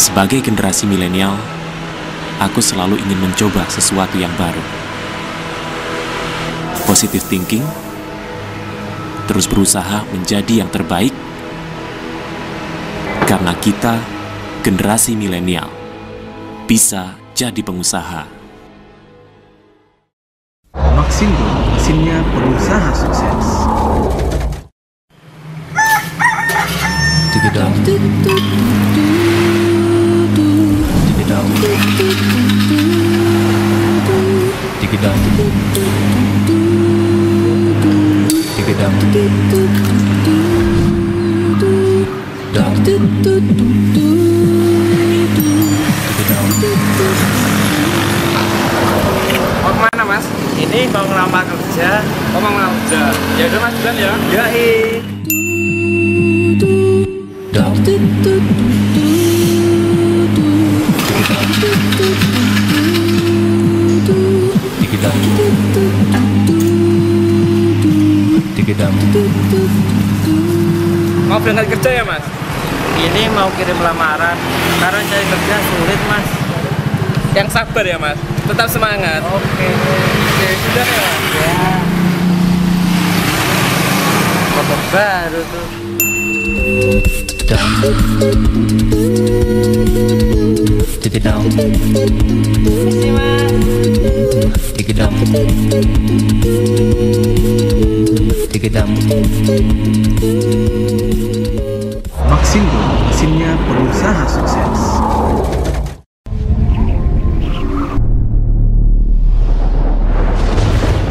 Sebagai generasi milenial, aku selalu ingin mencoba sesuatu yang baru. Positive thinking, terus berusaha menjadi yang terbaik, karena kita, generasi milenial, bisa jadi pengusaha. Maksindo, mesinnya pengusaha sukses. tidak. gedang di gedang di gedang mau kemana mas? ini mau ngelamar kerja oh mau ngelamar kerja ya udah mas bulan ya yoi dang di gedang digedam digedam mau berangkat kerja ya mas ini mau kirim lamaran karena saya kerja sulit mas yang sabar ya mas tetap semangat oke oke sudah ya mas ya baru tuh down, mesinnya it down, down, pengusaha sukses.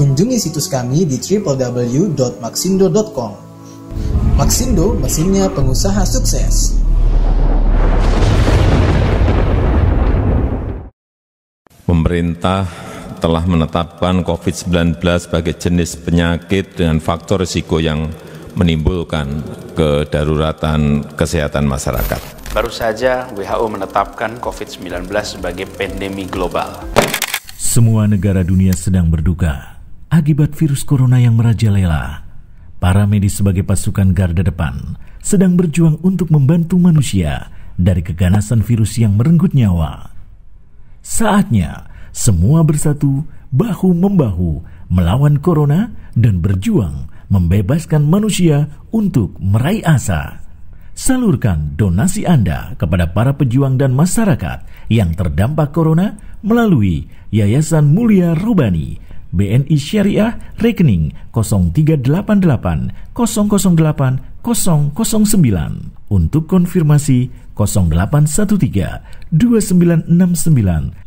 Kunjungi situs kami di www.maxindo.com. Maxindo, mesinnya pengusaha sukses. Pemerintah telah menetapkan COVID-19 sebagai jenis penyakit dengan faktor risiko yang menimbulkan kedaruratan kesehatan masyarakat. Baru saja WHO menetapkan COVID-19 sebagai pandemi global. Semua negara dunia sedang berduka akibat virus corona yang merajalela. Para medis sebagai pasukan garda depan sedang berjuang untuk membantu manusia dari keganasan virus yang merenggut nyawa. Saatnya semua bersatu bahu-membahu melawan corona dan berjuang membebaskan manusia untuk meraih asa. Salurkan donasi Anda kepada para pejuang dan masyarakat yang terdampak corona melalui Yayasan Mulia Robani BNI Syariah rekening 0388 008 009 untuk konfirmasi 0813 2969 5359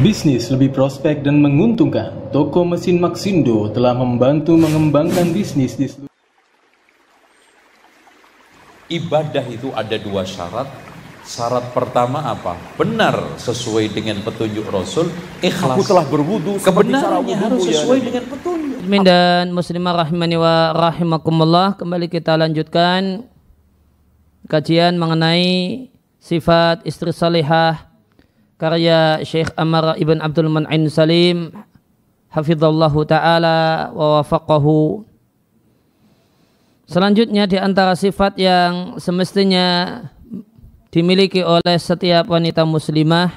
Bisnis lebih prospek dan menguntungkan. Toko mesin Maxindo telah membantu mengembangkan bisnis di seluruh ibadah itu ada dua syarat. Syarat pertama apa? Benar sesuai dengan petunjuk Rasul. Ikhlas. Aku telah berwudu. Kebenarannya harus ya, sesuai ya, dengan petunjuk. Amin dan muslimah rahimani wa rahimakumullah. Kembali kita lanjutkan kajian mengenai sifat istri salihah karya Syekh Amar Ibn Abdul Man'in Salim hafizallahu taala wa wafaqahu Selanjutnya di antara sifat yang semestinya dimiliki oleh setiap wanita muslimah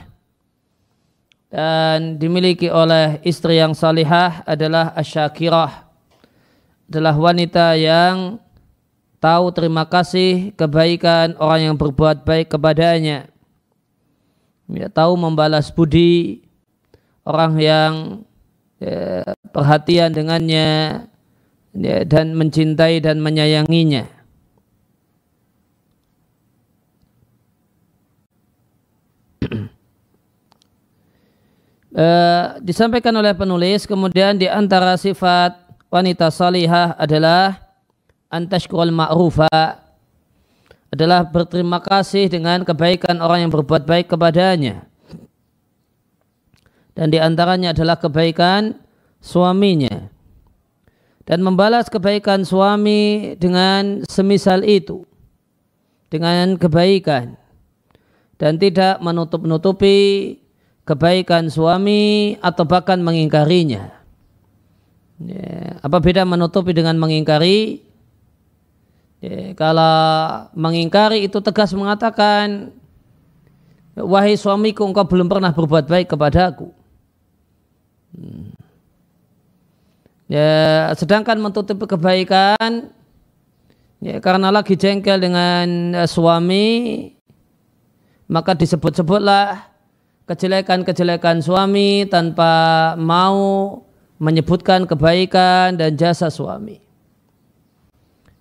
dan dimiliki oleh istri yang salihah adalah asyakirah adalah wanita yang tahu terima kasih kebaikan orang yang berbuat baik kepadanya ya, tahu membalas budi orang yang ya, perhatian dengannya ya, dan mencintai dan menyayanginya. e, disampaikan oleh penulis kemudian di antara sifat wanita salihah adalah antashkul ma'rufa adalah berterima kasih dengan kebaikan orang yang berbuat baik kepadanya. Dan di antaranya adalah kebaikan suaminya dan membalas kebaikan suami dengan semisal itu dengan kebaikan dan tidak menutup-nutupi kebaikan suami atau bahkan mengingkarinya. Ya, apa beda menutupi dengan mengingkari? Ya, kalau mengingkari itu tegas mengatakan, wahai suamiku engkau belum pernah berbuat baik kepadaku. Hmm. Ya, sedangkan menutupi kebaikan ya karena lagi jengkel dengan uh, suami maka disebut-sebutlah kejelekan-kejelekan suami tanpa mau menyebutkan kebaikan dan jasa suami.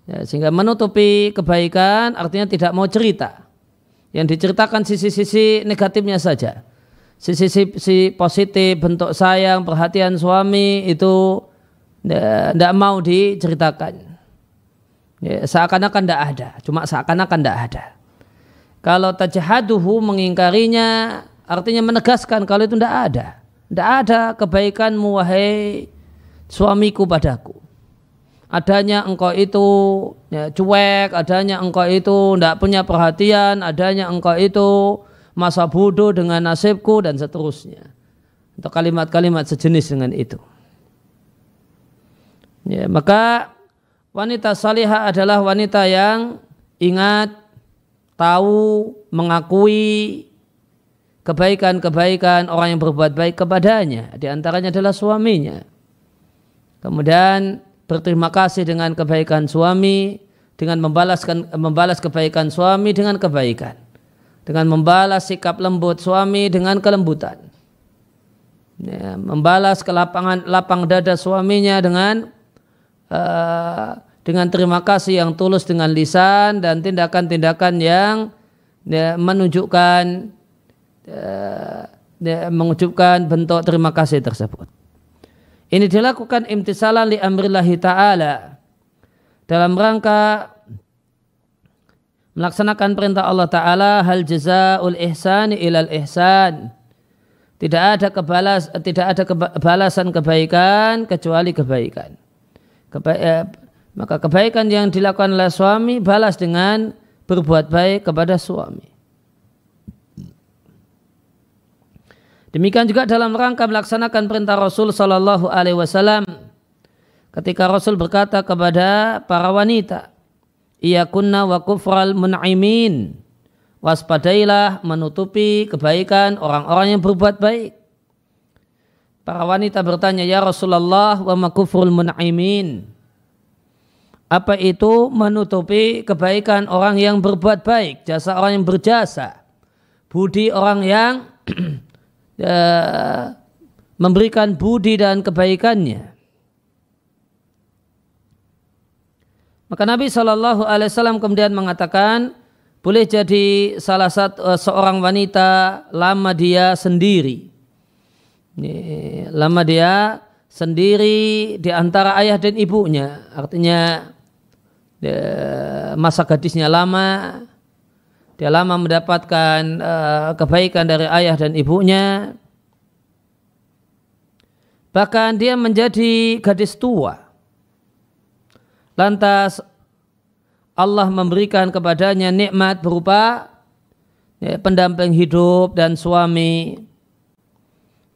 Ya, sehingga menutupi kebaikan artinya tidak mau cerita. Yang diceritakan sisi-sisi negatifnya saja. Sisi-sisi positif, bentuk sayang, perhatian suami itu tidak ya, mau diceritakan. Ya, seakan-akan tidak ada, cuma seakan-akan tidak ada. Kalau tajahaduhu mengingkarinya, artinya menegaskan kalau itu tidak ada. Tidak ada kebaikanmu wahai suamiku padaku. Adanya engkau itu ya, cuek, adanya engkau itu tidak punya perhatian, adanya engkau itu masa bodoh dengan nasibku dan seterusnya. untuk kalimat-kalimat sejenis dengan itu. Ya, maka wanita salihah adalah wanita yang ingat, tahu, mengakui kebaikan-kebaikan orang yang berbuat baik kepadanya. Di antaranya adalah suaminya. Kemudian berterima kasih dengan kebaikan suami, dengan membalaskan membalas kebaikan suami dengan kebaikan. Dengan membalas sikap lembut suami dengan kelembutan. Ya, membalas kelapangan lapang dada suaminya dengan Eh, dengan terima kasih yang tulus dengan lisan dan tindakan-tindakan yang ya, menunjukkan uh, ya, mengucapkan bentuk terima kasih tersebut. Ini dilakukan imtisalan li amrillahi ta'ala dalam rangka melaksanakan perintah Allah Ta'ala hal jazaul ihsan ilal ihsan tidak ada kebalas tidak ada kebalasan kebaikan kecuali kebaikan Keba eh, maka kebaikan yang dilakukan oleh suami balas dengan berbuat baik kepada suami. Demikian juga dalam rangka melaksanakan perintah Rasul Shallallahu Alaihi Wasallam ketika Rasul berkata kepada para wanita, Iya kunna wa kufral munaimin. Waspadailah menutupi kebaikan orang-orang yang berbuat baik. Para wanita bertanya, "Ya Rasulullah, wa makufrul munaimin?" Apa itu menutupi kebaikan orang yang berbuat baik, jasa orang yang berjasa, budi orang yang ya, memberikan budi dan kebaikannya. Maka Nabi Shallallahu Alaihi Wasallam kemudian mengatakan, boleh jadi salah satu eh, seorang wanita lama dia sendiri lama dia sendiri di antara ayah dan ibunya artinya masa gadisnya lama dia lama mendapatkan eh, kebaikan dari ayah dan ibunya bahkan dia menjadi gadis tua lantas Allah memberikan kepadanya nikmat berupa ya, pendamping hidup dan suami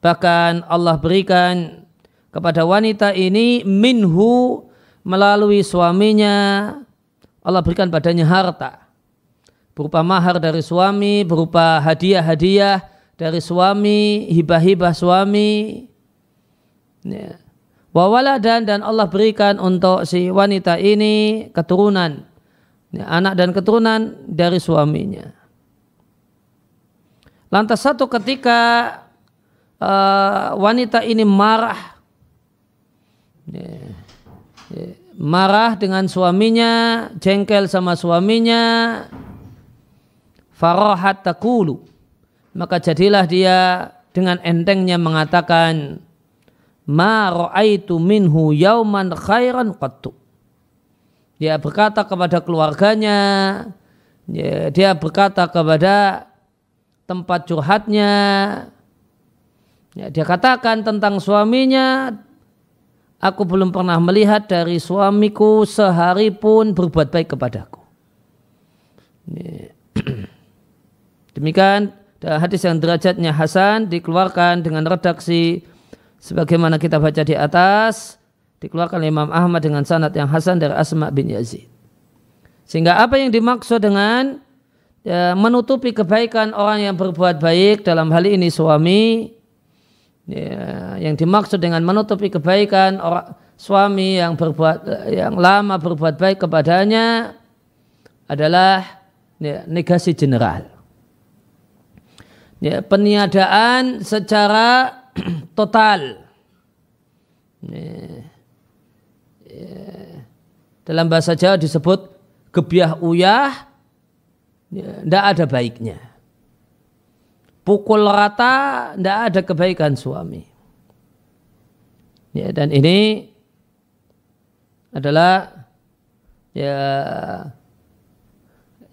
Bahkan Allah berikan kepada wanita ini minhu melalui suaminya Allah berikan padanya harta berupa mahar dari suami, berupa hadiah-hadiah dari suami, hibah-hibah suami. Ya. Wawaladan dan Allah berikan untuk si wanita ini keturunan, ya, anak dan keturunan dari suaminya. Lantas satu ketika uh, wanita ini marah marah dengan suaminya jengkel sama suaminya farohat takulu maka jadilah dia dengan entengnya mengatakan ma ra'aitu minhu yauman khairan qattu dia berkata kepada keluarganya dia berkata kepada tempat curhatnya Ya, dia katakan tentang suaminya, aku belum pernah melihat dari suamiku sehari pun berbuat baik kepadaku. Demikian hadis yang derajatnya Hasan dikeluarkan dengan redaksi sebagaimana kita baca di atas dikeluarkan oleh Imam Ahmad dengan sanad yang Hasan dari Asma bin Yazid. Sehingga apa yang dimaksud dengan ya, menutupi kebaikan orang yang berbuat baik dalam hal ini suami ya, yang dimaksud dengan menutupi kebaikan orang suami yang berbuat yang lama berbuat baik kepadanya adalah ya, negasi general ya, peniadaan secara total ya, ya, dalam bahasa Jawa disebut gebiah uyah tidak ya, ada baiknya pukul rata, tidak ada kebaikan suami. Ya, dan ini adalah ya,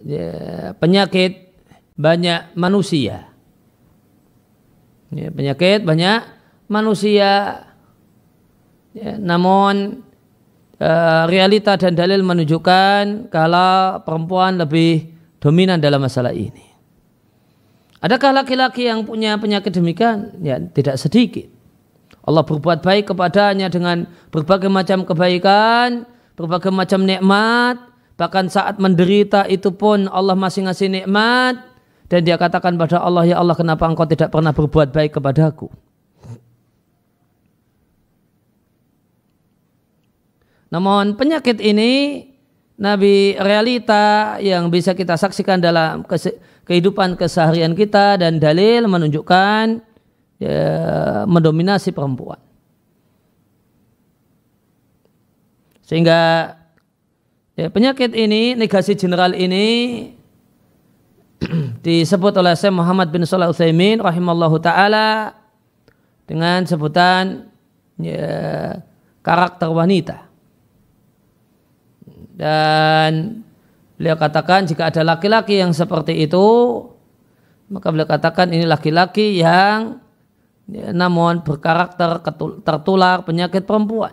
ya penyakit banyak manusia. Ya, penyakit banyak manusia. Ya, namun eh, realita dan dalil menunjukkan kalau perempuan lebih dominan dalam masalah ini. Adakah laki-laki yang punya penyakit demikian? Ya, tidak sedikit. Allah berbuat baik kepadanya dengan berbagai macam kebaikan, berbagai macam nikmat, bahkan saat menderita itu pun Allah masih ngasih nikmat dan dia katakan pada Allah, "Ya Allah, kenapa engkau tidak pernah berbuat baik kepadaku?" Namun penyakit ini Nabi realita yang bisa kita saksikan dalam kehidupan keseharian kita dan dalil menunjukkan ya, mendominasi perempuan. Sehingga ya, penyakit ini, negasi general ini disebut oleh Syekh Muhammad bin Salah Uthaymin rahimallahu taala dengan sebutan ya, karakter wanita. Dan Beliau katakan jika ada laki-laki yang seperti itu, maka beliau katakan ini laki-laki yang ya, namun berkarakter tertular penyakit perempuan.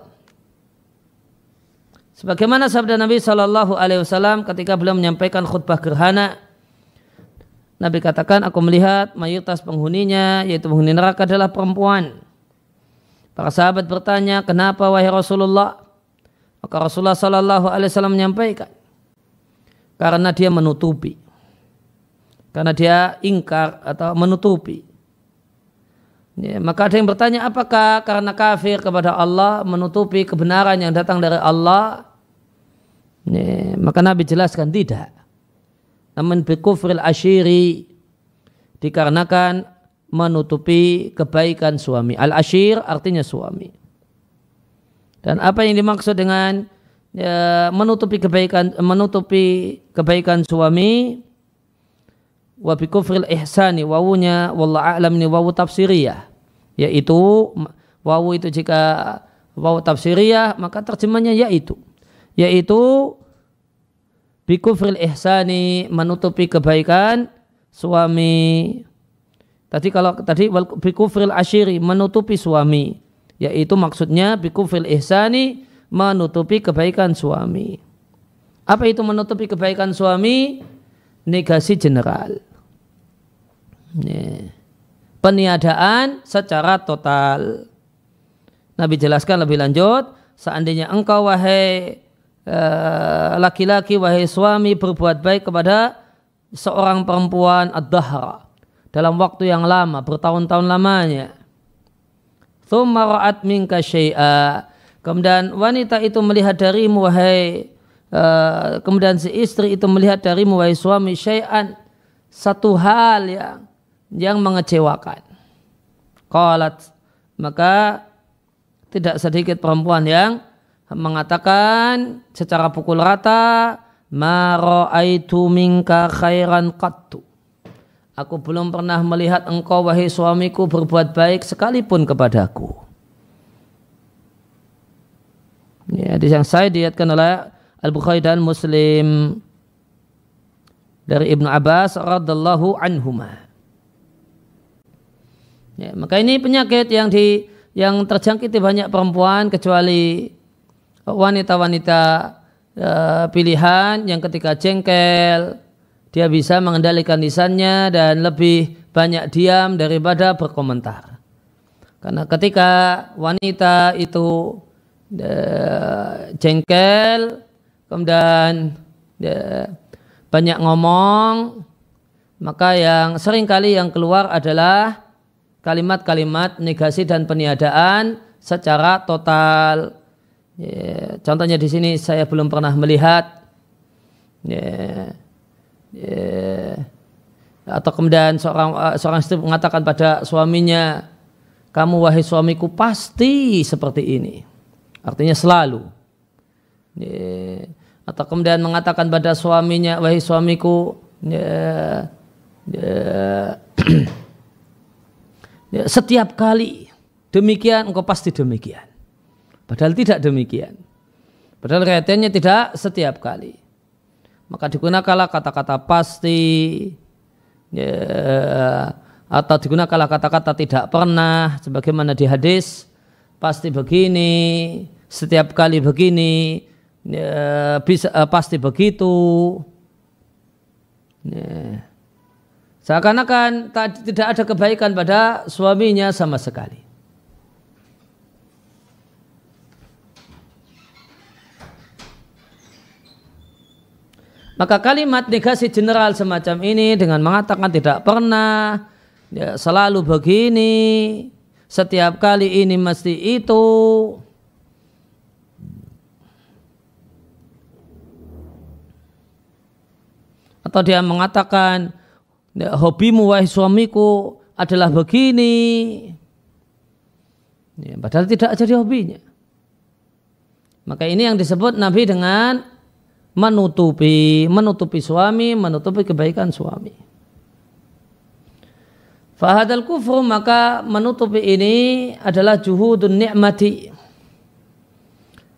Sebagaimana sabda Nabi saw. ketika beliau menyampaikan khutbah gerhana, Nabi katakan, aku melihat mayoritas penghuninya, yaitu penghuni neraka adalah perempuan. Para sahabat bertanya, kenapa wahai Rasulullah? Maka Rasulullah saw menyampaikan, karena dia menutupi. Karena dia ingkar atau menutupi. Ya, maka ada yang bertanya apakah karena kafir kepada Allah menutupi kebenaran yang datang dari Allah? Ya, maka Nabi jelaskan tidak. Namun bikufril ashiri dikarenakan menutupi kebaikan suami. Al-ashir artinya suami. Dan apa yang dimaksud dengan ya, menutupi kebaikan menutupi kebaikan suami wa bi kufril ihsani wawunya wallahu a'lam ni wawu tafsiriyah yaitu wawu itu jika wawu tafsiriyah maka terjemahnya yaitu yaitu bi kufril ihsani menutupi kebaikan suami tadi kalau tadi bi kufril ashiri menutupi suami yaitu maksudnya bi kufril ihsani menutupi kebaikan suami. Apa itu menutupi kebaikan suami? Negasi general. Peniadaan secara total. Nabi jelaskan lebih lanjut, seandainya engkau wahai eh, laki-laki, e, wahai suami berbuat baik kepada seorang perempuan ad dalam waktu yang lama, bertahun-tahun lamanya. Thumma ra'at minka syai'a Kemudian wanita itu melihat darimu wahai uh, kemudian si istri itu melihat darimu wahai suami syai'an satu hal yang yang mengecewakan. Qalat maka tidak sedikit perempuan yang mengatakan secara pukul rata ma ra'aitu minka khairan qattu. Aku belum pernah melihat engkau wahai suamiku berbuat baik sekalipun kepadaku. Ya, hadis yang saya diatkan oleh Al-Bukhari dan Muslim dari Ibnu Abbas radallahu anhuma. Ya, maka ini penyakit yang di yang terjangkiti banyak perempuan kecuali wanita-wanita e, pilihan yang ketika jengkel dia bisa mengendalikan lisannya dan lebih banyak diam daripada berkomentar. Karena ketika wanita itu cengkel kemudian banyak ngomong, maka yang sering kali yang keluar adalah kalimat-kalimat negasi dan peniadaan secara total. Ya, contohnya di sini saya belum pernah melihat. Ya, ya, atau kemudian seorang eh, seorang istri mengatakan pada suaminya, kamu wahai suamiku pasti seperti ini. Artinya selalu. Ya. Atau kemudian mengatakan pada suaminya, wahai suamiku, ya, ya, ya, setiap kali demikian, engkau pasti demikian. Padahal tidak demikian. Padahal kaitannya tidak setiap kali. Maka digunakanlah kata-kata pasti, ya, atau digunakanlah kata-kata tidak pernah, sebagaimana di hadis, pasti begini, setiap kali begini, ya, bisa uh, pasti begitu. Ya. Seakan-akan tidak ada kebaikan pada suaminya sama sekali. Maka kalimat negasi general semacam ini dengan mengatakan tidak pernah, ya, selalu begini, setiap kali ini mesti itu atau dia mengatakan hobimu wahai suamiku adalah begini ya, padahal tidak jadi hobinya maka ini yang disebut Nabi dengan menutupi menutupi suami menutupi kebaikan suami Fahadal kufru maka menutupi ini adalah juhudun ni'mati.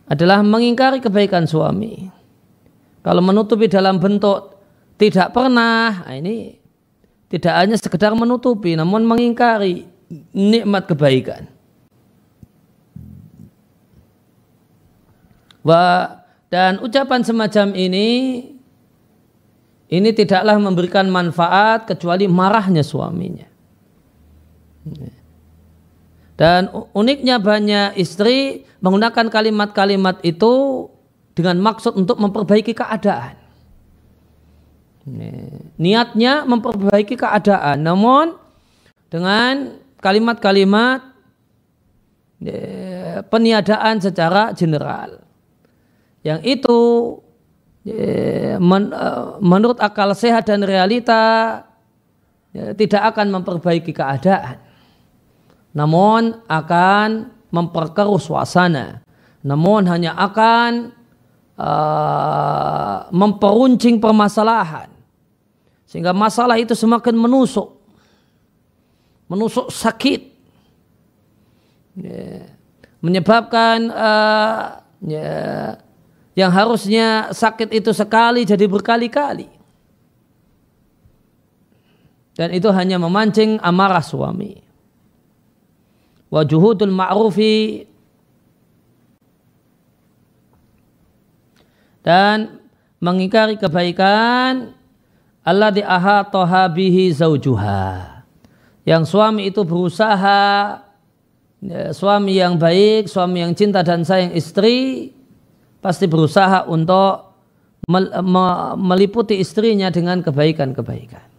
Adalah mengingkari kebaikan suami. Kalau menutupi dalam bentuk tidak pernah, nah ini tidak hanya sekedar menutupi namun mengingkari nikmat kebaikan. Wa dan ucapan semacam ini ini tidaklah memberikan manfaat kecuali marahnya suaminya. Dan uniknya banyak istri menggunakan kalimat-kalimat itu dengan maksud untuk memperbaiki keadaan. Niatnya memperbaiki keadaan, namun dengan kalimat-kalimat peniadaan secara general. Yang itu e, menurut akal sehat dan realita tidak akan memperbaiki keadaan namun akan memperkeruh suasana, namun hanya akan uh, memperuncing permasalahan sehingga masalah itu semakin menusuk, menusuk sakit, ya. menyebabkan uh, ya, yang harusnya sakit itu sekali jadi berkali-kali. Dan itu hanya memancing amarah suami wa juhudul ma'rufi dan mengingkari kebaikan Allah di ahatoha bihi zaujuha yang suami itu berusaha ya, suami yang baik, suami yang cinta dan sayang istri pasti berusaha untuk meliputi istrinya dengan kebaikan-kebaikan.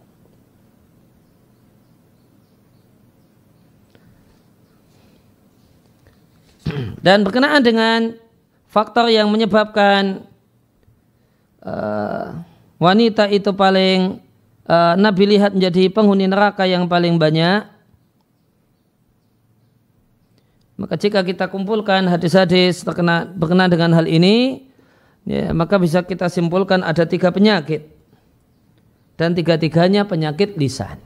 Dan berkenaan dengan faktor yang menyebabkan uh, wanita itu paling uh, Nabi lihat menjadi penghuni neraka yang paling banyak. Maka jika kita kumpulkan hadis-hadis berkenaan dengan hal ini, ya, maka bisa kita simpulkan ada tiga penyakit dan tiga-tiganya penyakit lisan.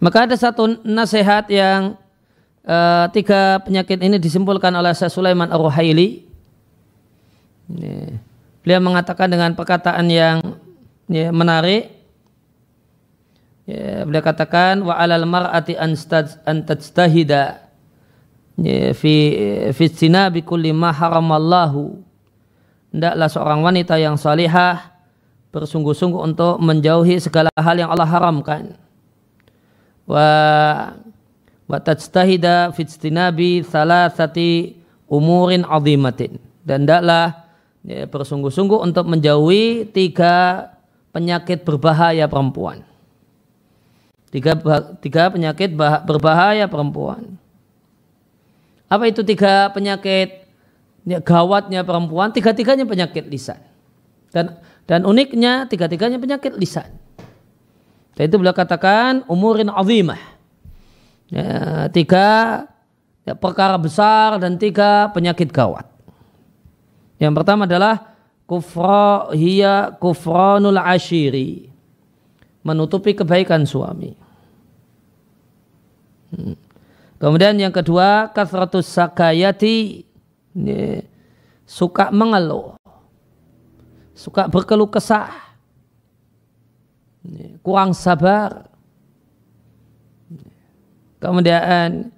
Maka ada satu nasihat yang uh, tiga penyakit ini disimpulkan oleh Syekh Sulaiman Ar-Ruhaili. Beliau mengatakan dengan perkataan yang ya, menarik. Ya, beliau katakan wa alal mar'ati an tajtahida ya, fi fi sinabi kulli ma haramallahu. Hendaklah seorang wanita yang salihah bersungguh-sungguh untuk menjauhi segala hal yang Allah haramkan wa wa tajtahida fi istinabi salasati umurin azimatin dan daklah ya, bersungguh-sungguh untuk menjauhi tiga penyakit berbahaya perempuan. Tiga, tiga penyakit bah, berbahaya perempuan. Apa itu tiga penyakit ya, gawatnya perempuan? Tiga-tiganya penyakit lisan. Dan dan uniknya tiga-tiganya penyakit lisan. Dan itu beliau katakan umurin azimah. Ya, tiga ya, perkara besar dan tiga penyakit gawat. Yang pertama adalah kufra hiya kufranul ashiri. Menutupi kebaikan suami. Hmm. Kemudian yang kedua kasratus sakayati. Ini, ya, suka mengeluh. Suka berkeluh kesah kurang sabar, kemudian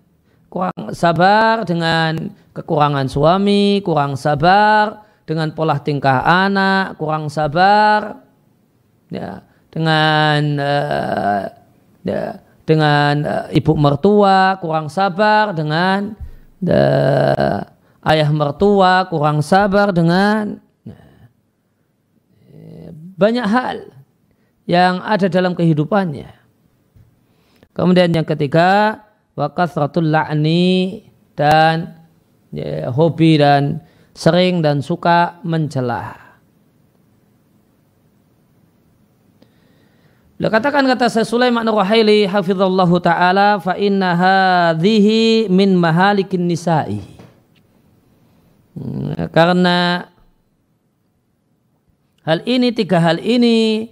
kurang sabar dengan kekurangan suami, kurang sabar dengan pola tingkah anak, kurang sabar ya, dengan uh, ya, dengan uh, ibu mertua, kurang sabar dengan uh, ayah mertua, kurang sabar dengan ya. banyak hal yang ada dalam kehidupannya. Kemudian yang ketiga, wakasratul la'ni dan ya, hobi dan sering dan suka mencela. Dikatakan katakan kata saya Sulaiman Ruhaili hafizallahu taala fa inna hadhihi min mahalikin nisa'i. Hmm, karena hal ini tiga hal ini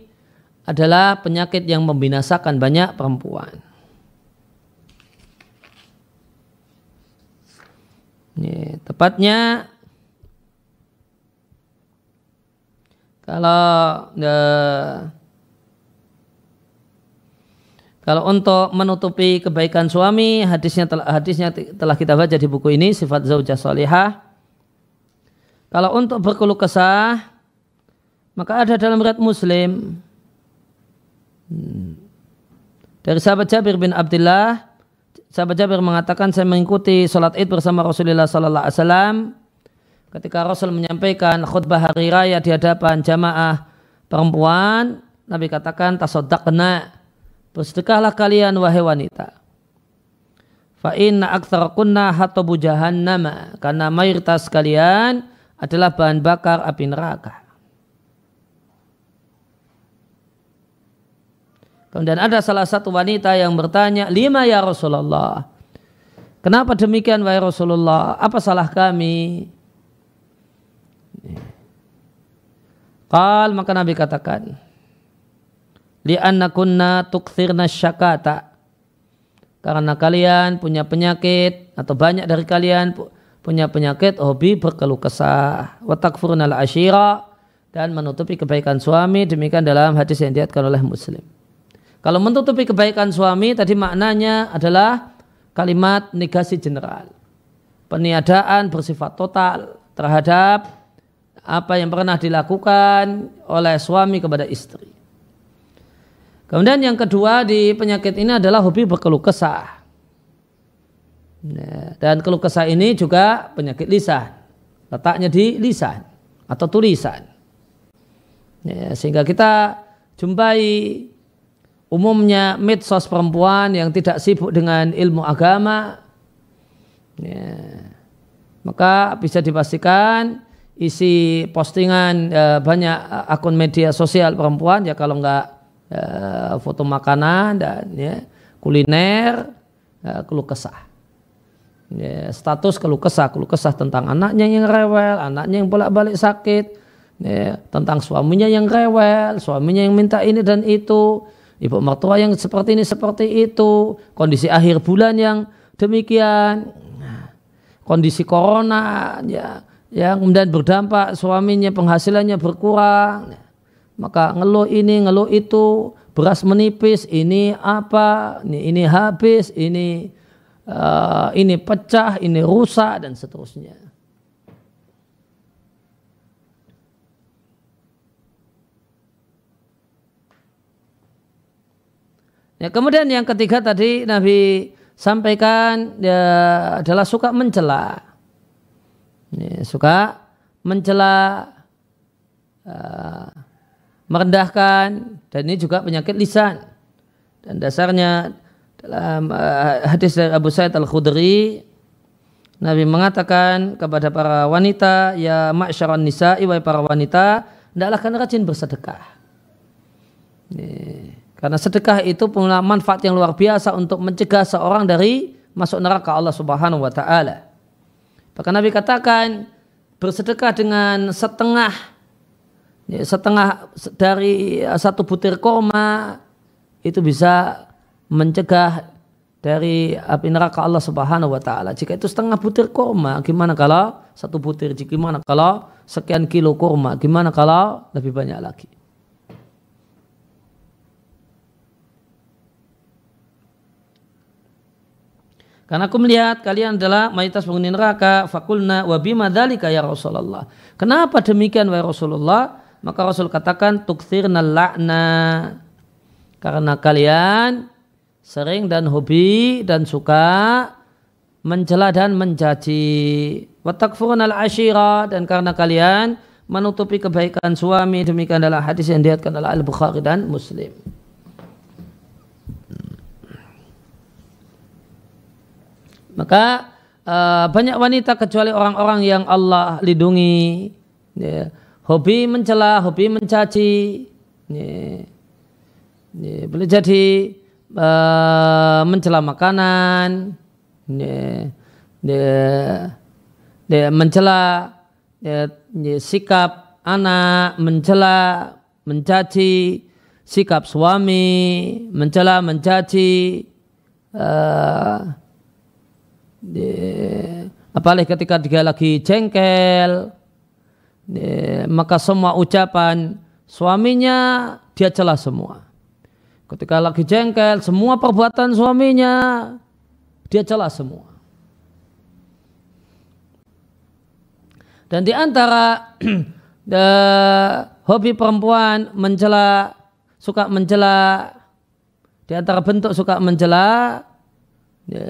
adalah penyakit yang membinasakan banyak perempuan. Ini, tepatnya kalau eh, kalau untuk menutupi kebaikan suami hadisnya telah, hadisnya telah kita baca di buku ini sifat zaujah soliha. Kalau untuk berkeluh kesah maka ada dalam riwayat Muslim Hmm. Dari sahabat Jabir bin Abdullah, sahabat Jabir mengatakan saya mengikuti sholat id bersama Rasulullah Sallallahu Alaihi Wasallam ketika Rasul menyampaikan khutbah hari raya di hadapan jamaah perempuan, Nabi katakan tasodakna bersedekahlah kalian wahai wanita. Fa inna kunna hatabu jahannama karena mayoritas kalian adalah bahan bakar api neraka. Kemudian ada salah satu wanita yang bertanya, lima ya Rasulullah. Kenapa demikian wahai Rasulullah? Apa salah kami? Kal maka Nabi katakan, li'annakunna tukthirna syakata. Karena kalian punya penyakit atau banyak dari kalian punya penyakit hobi berkeluh kesah. watak furnal ashira dan menutupi kebaikan suami demikian dalam hadis yang diatkan oleh Muslim. Kalau menutupi kebaikan suami tadi maknanya adalah kalimat negasi general. Peniadaan bersifat total terhadap apa yang pernah dilakukan oleh suami kepada istri. Kemudian yang kedua di penyakit ini adalah hobi berkeluh kesah. Nah, dan keluh kesah ini juga penyakit lisan. Letaknya di lisan atau tulisan. Nah, sehingga kita jumpai umumnya medsos perempuan yang tidak sibuk dengan ilmu agama ya, maka bisa dipastikan isi postingan e, banyak akun media sosial perempuan ya kalau nggak e, foto makanan dan ya, kuliner e, keluh kesah ya, status keluh kesah keluh kesah tentang anaknya yang rewel anaknya yang bolak balik sakit ya, tentang suaminya yang rewel suaminya yang minta ini dan itu ibu mertua yang seperti ini seperti itu, kondisi akhir bulan yang demikian, nah, kondisi corona ya yang kemudian berdampak suaminya penghasilannya berkurang, nah, maka ngeluh ini ngeluh itu, beras menipis, ini apa, ini, ini habis, ini uh, ini pecah, ini rusak dan seterusnya. Ya, kemudian yang ketiga tadi Nabi sampaikan ya, adalah suka mencela. Ya, suka mencela uh, merendahkan dan ini juga penyakit lisan. Dan dasarnya dalam uh, hadis dari Abu Sa'id Al-Khudri Nabi mengatakan kepada para wanita, ya ma'syaran nisa, iwai para wanita, hendaklah kalian rajin bersedekah. Nih ya. Karena sedekah itu punya manfaat yang luar biasa untuk mencegah seorang dari masuk neraka Allah Subhanahu wa taala. Bahkan Nabi katakan bersedekah dengan setengah ya, setengah dari ya, satu butir kurma itu bisa mencegah dari api neraka Allah Subhanahu wa taala. Jika itu setengah butir kurma, gimana kalau satu butir? Gimana kalau sekian kilo kurma? Gimana kalau lebih banyak lagi? Karena aku melihat kalian adalah mayoritas penghuni neraka. Fakulna wabi dalika ya Rasulullah. Kenapa demikian wahai Rasulullah? Maka Rasul katakan tukfir la'na. Karena kalian sering dan hobi dan suka mencela dan mencaci. Watakfurun al ashira dan karena kalian menutupi kebaikan suami demikian adalah hadis yang diatkan oleh Al Bukhari dan Muslim. Maka uh, banyak wanita kecuali orang-orang yang Allah lindungi, ya, hobi mencela, hobi mencaci. Ya, ya, boleh jadi uh, mencela makanan, ya, ya, ya, mencela ya, ya, sikap anak, mencela, mencaci sikap suami, mencela, mencaci. Uh, apalagi ketika dia lagi jengkel maka semua ucapan suaminya dia celah semua ketika lagi jengkel semua perbuatan suaminya dia celah semua dan di antara the, eh, hobi perempuan mencela suka mencela di antara bentuk suka mencela ya,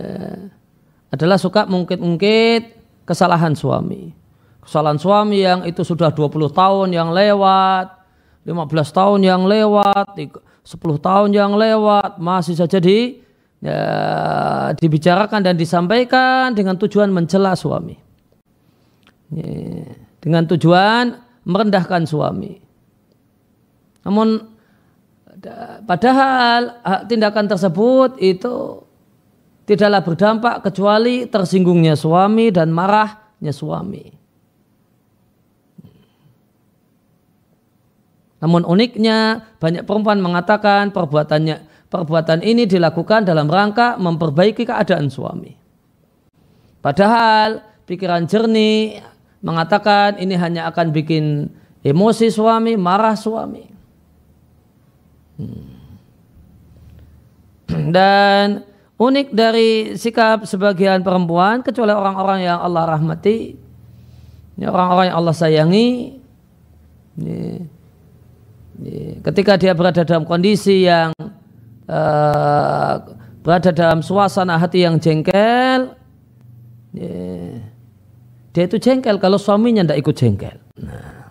adalah suka mungkit-mungkit kesalahan suami. Kesalahan suami yang itu sudah 20 tahun yang lewat, 15 tahun yang lewat, 10 tahun yang lewat, masih saja di ya, dibicarakan dan disampaikan dengan tujuan mencela suami. Ya, dengan tujuan merendahkan suami. Namun padahal tindakan tersebut itu tidaklah berdampak kecuali tersinggungnya suami dan marahnya suami. Namun uniknya banyak perempuan mengatakan perbuatannya perbuatan ini dilakukan dalam rangka memperbaiki keadaan suami. Padahal pikiran jernih mengatakan ini hanya akan bikin emosi suami, marah suami. Hmm. Dan Unik dari sikap sebagian perempuan kecuali orang-orang yang Allah rahmati, ini orang-orang yang Allah sayangi. Ketika dia berada dalam kondisi yang eh, berada dalam suasana hati yang jengkel, dia itu jengkel kalau suaminya tidak ikut jengkel. Nah,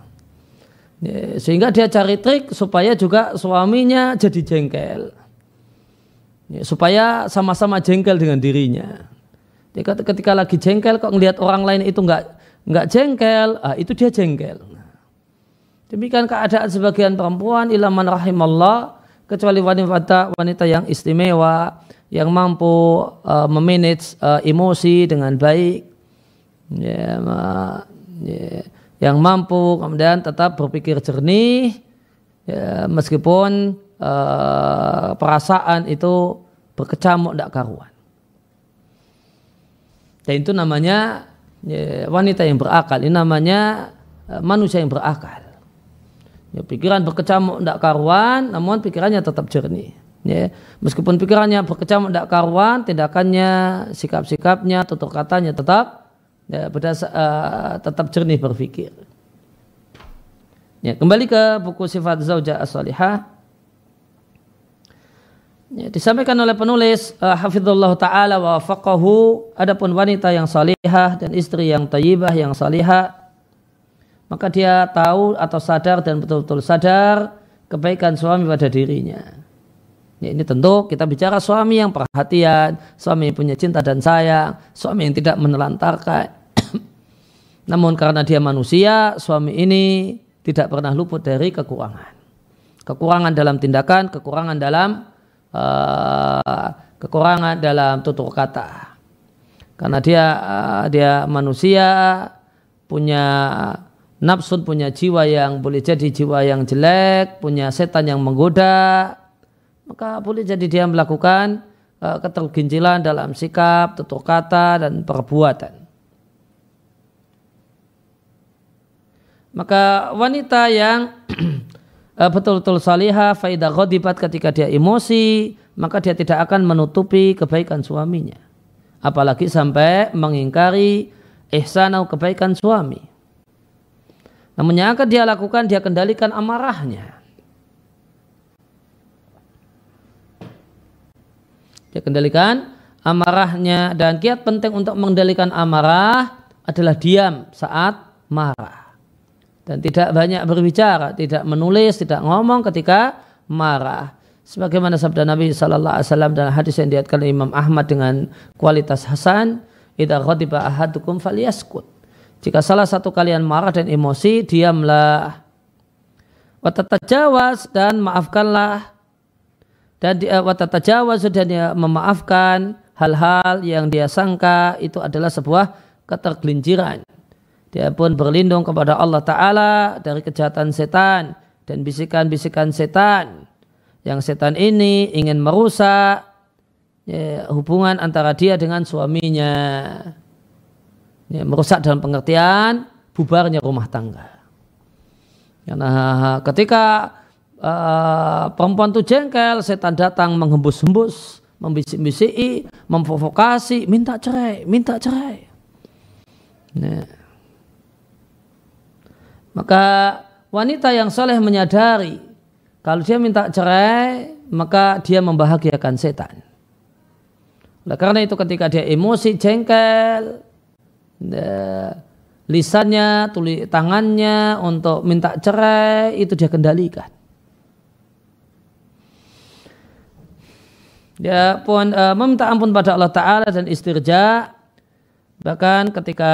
sehingga dia cari trik supaya juga suaminya jadi jengkel. Ya, supaya sama-sama jengkel dengan dirinya. Ketika, ketika lagi jengkel kok ngelihat orang lain itu nggak nggak jengkel, ah, itu dia jengkel. Demikian keadaan sebagian perempuan ilhaman rahim Allah kecuali wanita wanita yang istimewa yang mampu uh, memanage uh, emosi dengan baik, ya, ma, ya, yang mampu kemudian tetap berpikir jernih, ya, meskipun Eh, perasaan itu berkecamuk tidak karuan. Dan itu namanya ya, wanita yang berakal. Ini namanya uh, manusia yang berakal. Ya, pikiran berkecamuk tidak karuan, namun pikirannya tetap jernih. Ya, meskipun pikirannya berkecamuk tidak karuan, tindakannya, sikap-sikapnya, tutur katanya tetap ya, berdasar, uh, eh, tetap jernih berpikir. Ya, kembali ke buku sifat zauja as-salihah ya, disampaikan oleh penulis uh, eh, hafizullah taala wa faqahu adapun wanita yang salihah dan istri yang tayyibah yang salihah maka dia tahu atau sadar dan betul-betul sadar kebaikan suami pada dirinya. Ya, ini tentu kita bicara suami yang perhatian, suami yang punya cinta dan sayang, suami yang tidak menelantarkan. Namun karena dia manusia, suami ini tidak pernah luput dari kekurangan. Kekurangan dalam tindakan, kekurangan dalam uh, kekurangan dalam tutur kata. Karena dia uh, dia manusia punya nafsu punya jiwa yang boleh jadi jiwa yang jelek, punya setan yang menggoda, maka boleh jadi dia melakukan uh, eh, keterginjilan dalam sikap, tutur kata dan perbuatan. Maka wanita yang Eh, betul-betul salihah faida ghadibat ketika dia emosi maka dia tidak akan menutupi kebaikan suaminya apalagi sampai mengingkari ihsanau kebaikan suami namun yang akan dia lakukan dia kendalikan amarahnya dia kendalikan amarahnya dan kiat penting untuk mengendalikan amarah adalah diam saat marah dan tidak banyak berbicara, tidak menulis, tidak ngomong ketika marah. Sebagaimana sabda Nabi Shallallahu Alaihi Wasallam dalam hadis yang diatkan Imam Ahmad dengan kualitas Hasan, idha khatiba ahadukum falyaskut. Jika salah satu kalian marah dan emosi, diamlah. Watatajawas dan maafkanlah. Dan dia eh, watatajawas dan dia memaafkan hal-hal yang dia sangka itu adalah sebuah ketergelinciran. Dia pun berlindung kepada Allah Ta'ala dari kejahatan setan dan bisikan-bisikan setan. Yang setan ini ingin merusak ya, hubungan antara dia dengan suaminya. Ya, merusak dalam pengertian bubarnya rumah tangga. Karena ketika uh, perempuan itu jengkel, setan datang menghembus-hembus, membisik bisik memprovokasi, minta cerai, minta cerai. Nah. Maka wanita yang soleh menyadari kalau dia minta cerai maka dia membahagiakan setan. Oleh karena itu ketika dia emosi jengkel, ya, lisannya, tulis tangannya untuk minta cerai itu dia kendalikan. Dia ya, pun uh, eh, meminta ampun pada Allah Taala dan istirja bahkan ketika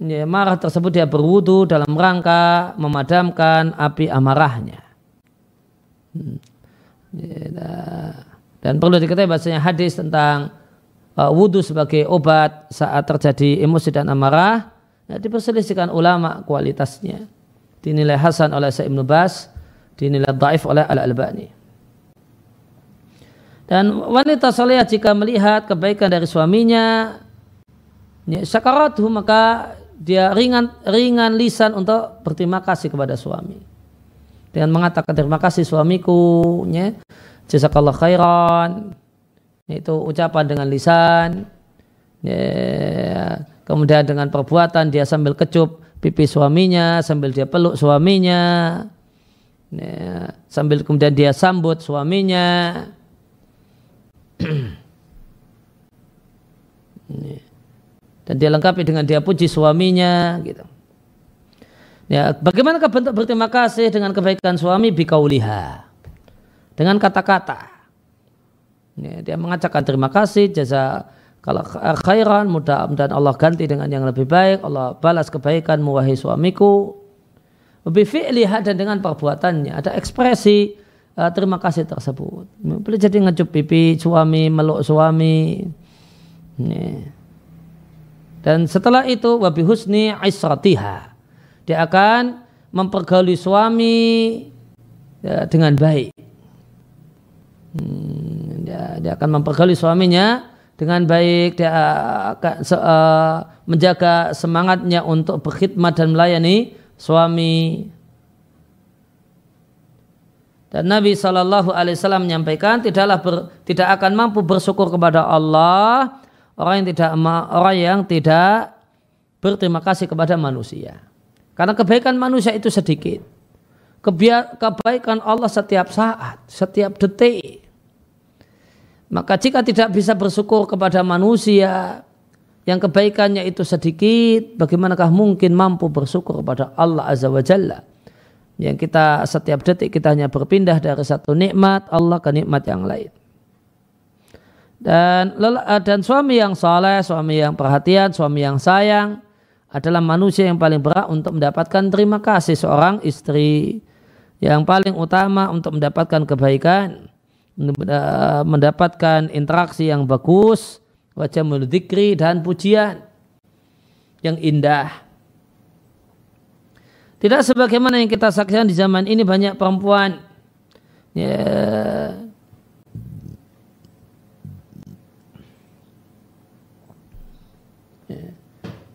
ya, marah tersebut dia berwudu dalam rangka memadamkan api amarahnya. Hmm. Ya, nah. Dan perlu diketahui bahasanya hadis tentang uh, wudu sebagai obat saat terjadi emosi dan amarah ya, diperselisihkan ulama kualitasnya. Dinilai Hasan oleh bin Bas, dinilai Daif oleh Al-Albani. Dan wanita soleh jika melihat kebaikan dari suaminya, ya, maka dia ringan ringan lisan untuk berterima kasih kepada suami dengan mengatakan terima kasih suamiku ya jazakallah khairan itu ucapan dengan lisan ya kemudian dengan perbuatan dia sambil kecup pipi suaminya sambil dia peluk suaminya ya, sambil kemudian dia sambut suaminya ya dan dia lengkapi dengan dia puji suaminya gitu. Ya, bagaimana bentuk berterima kasih dengan kebaikan suami bikauliha? Dengan kata-kata. Ya, dia mengucapkan terima kasih jasa kalau eh, khairan mudah-mudahan Allah ganti dengan yang lebih baik, Allah balas kebaikan muwahi suamiku. Lebih lihat dan dengan perbuatannya ada ekspresi uh, terima kasih tersebut. Boleh jadi ngecup pipi suami, meluk suami. Nih ya. Dan setelah itu wabi husni isratiha. Dia akan mempergauli suami ya, dengan baik. Hmm, dia, dia akan mempergauli suaminya dengan baik. Dia ah, akan se, uh, menjaga semangatnya untuk berkhidmat dan melayani suami. Dan Nabi Shallallahu Alaihi Wasallam menyampaikan tidaklah ber, tidak akan mampu bersyukur kepada Allah orang yang tidak orang yang tidak berterima kasih kepada manusia. Karena kebaikan manusia itu sedikit. kebaikan Allah setiap saat, setiap detik. Maka jika tidak bisa bersyukur kepada manusia yang kebaikannya itu sedikit, bagaimanakah mungkin mampu bersyukur kepada Allah Azza wa Jalla? Yang kita setiap detik kita hanya berpindah dari satu nikmat Allah ke nikmat yang lain dan eh, dan suami yang soleh, suami yang perhatian, suami yang sayang adalah manusia yang paling berat untuk mendapatkan terima kasih seorang istri yang paling utama untuk mendapatkan kebaikan eh, mendapatkan interaksi yang bagus wajah dzikri dan pujian yang indah tidak sebagaimana yang kita saksikan di zaman ini banyak perempuan ya,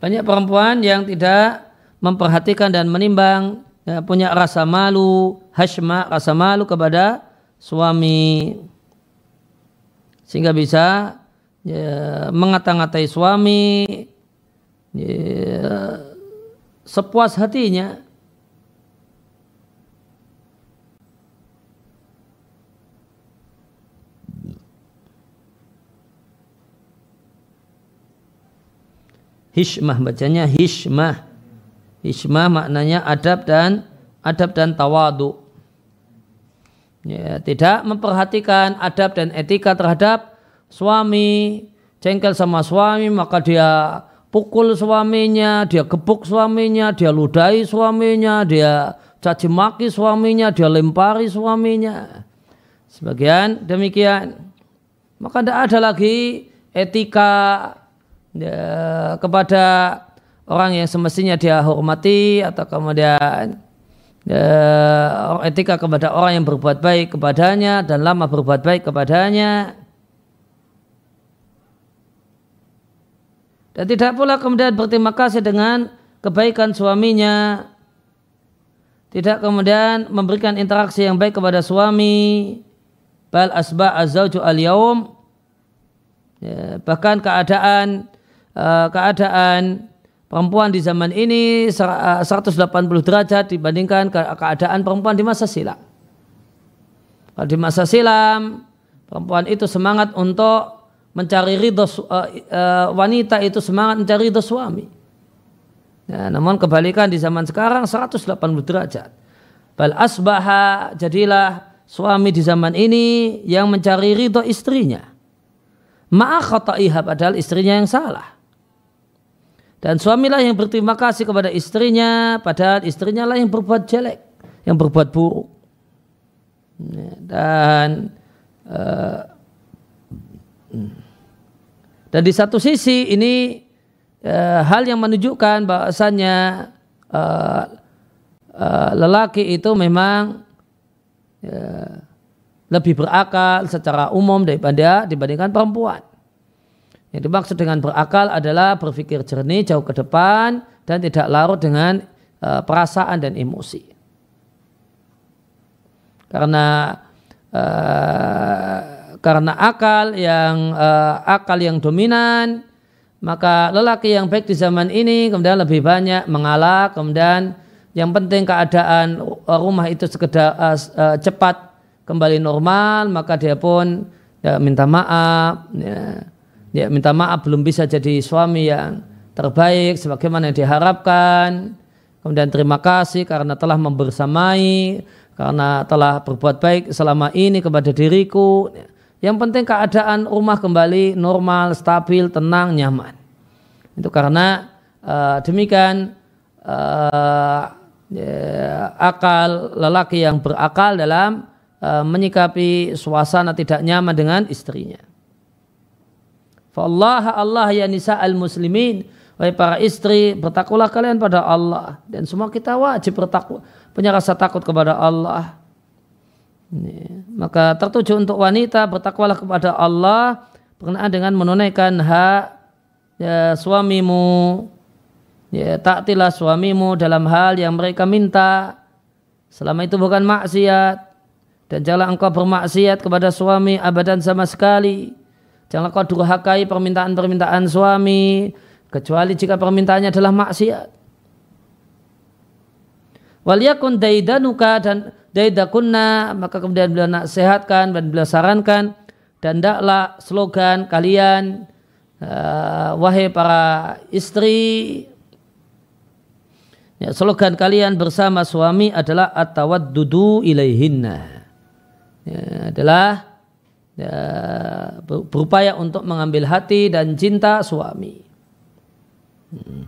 Banyak perempuan yang tidak memperhatikan dan menimbang ya, punya rasa malu, hasma, rasa malu kepada suami sehingga bisa ya, mengata-ngatai suami ya, sepuas hatinya hishmah bacanya hishmah hishmah maknanya adab dan adab dan tawadu ya, tidak memperhatikan adab dan etika terhadap suami cengkel sama suami maka dia pukul suaminya dia gebuk suaminya dia ludahi suaminya dia caci maki suaminya dia lempari suaminya sebagian demikian maka tidak ada lagi etika ya, kepada orang yang semestinya dia hormati atau kemudian ya, etika kepada orang yang berbuat baik kepadanya dan lama berbuat baik kepadanya dan tidak pula kemudian berterima kasih dengan kebaikan suaminya tidak kemudian memberikan interaksi yang baik kepada suami bal asba azauju al yaum bahkan keadaan Eh, keadaan perempuan di zaman ini 180 eh, derajat dibandingkan keadaan perempuan di masa silam. Kalau di masa silam, perempuan itu semangat untuk mencari ridho eh, wanita itu semangat mencari ridho suami. Ya, namun kebalikan di zaman sekarang 180 derajat. Bal asbaha jadilah suami di zaman ini yang mencari ridho istrinya. Ma'a khata'iha padahal istrinya yang salah. Dan suamilah yang berterima kasih kepada istrinya, padahal istrinya lah yang berbuat jelek, yang berbuat buruk. Ya, dan eh, hmm. dan di satu sisi ini eh, hal yang menunjukkan bahwasannya eh, lelaki itu memang lebih berakal secara umum daripada dibandingkan perempuan. Yang dimaksud dengan berakal adalah berpikir jernih jauh ke depan dan tidak larut dengan e, perasaan dan emosi. Karena e, karena akal yang e, akal yang dominan maka lelaki yang baik di zaman ini kemudian lebih banyak mengalah kemudian yang penting keadaan rumah itu sekedar uh, uh, cepat kembali normal maka dia pun ya, minta maaf ya, ya minta maaf belum bisa jadi suami yang terbaik sebagaimana yang diharapkan kemudian terima kasih karena telah membersamai karena telah berbuat baik selama ini kepada diriku yang penting keadaan rumah kembali normal stabil tenang nyaman itu karena uh, demikian uh, ya, akal lelaki yang berakal dalam uh, menyikapi suasana tidak nyaman dengan istrinya Allah Allah ya nisa al muslimin Wahai para istri, bertakwalah kalian pada Allah. Dan semua kita wajib bertakwa, punya rasa takut kepada Allah. Maka tertuju untuk wanita, bertakwalah kepada Allah berkenaan dengan menunaikan hak ya, suamimu. Ya, taktilah suamimu dalam hal yang mereka minta. Selama itu bukan maksiat. Dan jangan engkau bermaksiat kepada suami abadan sama sekali Janganlah kau durhakai permintaan-permintaan suami kecuali jika permintaannya adalah maksiat. Waliyakun daidanuka dan daidakunna maka kemudian beliau nasihatkan dan beliau sarankan dan daklah slogan kalian uh, wahai para istri ya, slogan kalian bersama suami adalah atawaddudu ilaihinna ya, adalah ya, berupaya untuk mengambil hati dan cinta suami hmm.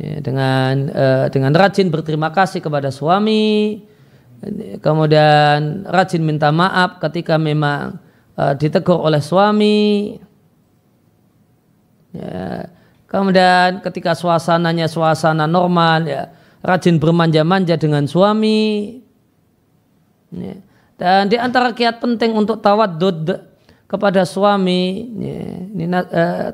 ya, dengan uh, dengan rajin berterima kasih kepada suami kemudian rajin minta maaf ketika memang uh, ditegur oleh suami ya, kemudian ketika suasananya suasana normal ya rajin bermanja-manja dengan suami ya dan di antara kiat penting untuk tawadud kepada suami, ya, ini eh,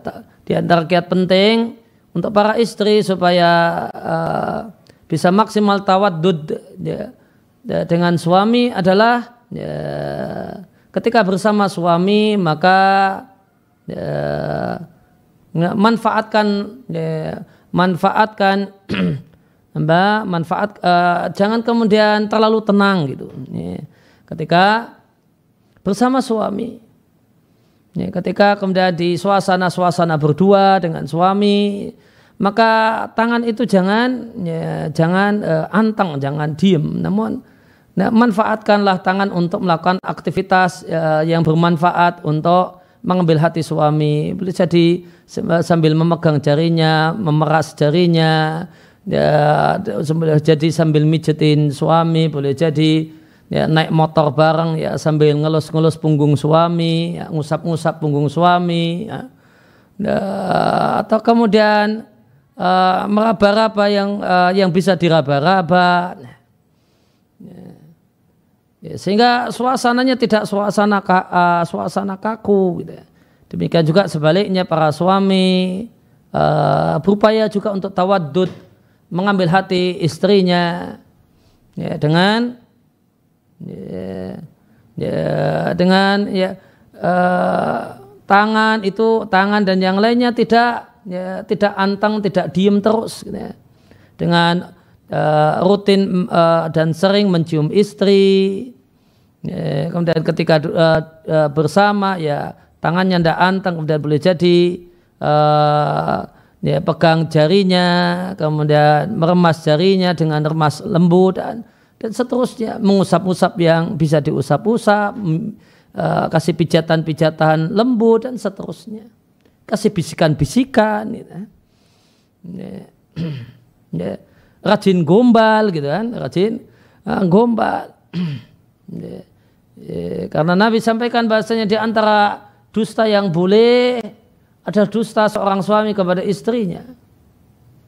di antara kiat penting untuk para istri supaya eh, bisa maksimal tawadud ya, ya, dengan suami adalah ketika bersama suami maka manfaatkan manfaatkan mbak manfaat eh, jangan kemudian terlalu tenang gitu ketika bersama suami. Ya, ketika kemudian di suasana-suasana berdua dengan suami, maka tangan itu jangan ya, jangan uh, eh, antang, jangan diem. Namun nah, manfaatkanlah tangan untuk melakukan aktivitas uh, yang bermanfaat untuk mengambil hati suami. Boleh jadi sambil memegang jarinya, memeras jarinya, ya, jadi sambil mijetin suami, boleh jadi ya naik motor bareng ya sambil ngelus-ngelus punggung suami, ya, ngusap-ngusap punggung suami, ya. ya atau kemudian uh, meraba-raba yang uh, yang bisa diraba-raba, ya. sehingga suasananya tidak suasana uh, suasana kaku. Gitu ya. Demikian juga sebaliknya para suami uh, berupaya juga untuk tawadud mengambil hati istrinya ya, dengan Ya, ya, dengan ya eh, tangan itu tangan dan yang lainnya tidak ya, tidak antang tidak diem terus gitu ya. dengan eh, rutin eh, dan sering mencium istri ya, kemudian ketika eh, eh, bersama ya tangannya tidak antang kemudian boleh jadi eh, ya pegang jarinya kemudian meremas jarinya dengan remas lembut dan dan seterusnya mengusap-usap yang bisa diusap-usap e, kasih pijatan-pijatan lembut dan seterusnya kasih bisikan-bisikan gitu. ya. ya. rajin gombal gitu kan rajin e, gombal iya. Iya. karena Nabi sampaikan bahasanya di antara dusta yang boleh ada dusta seorang suami kepada istrinya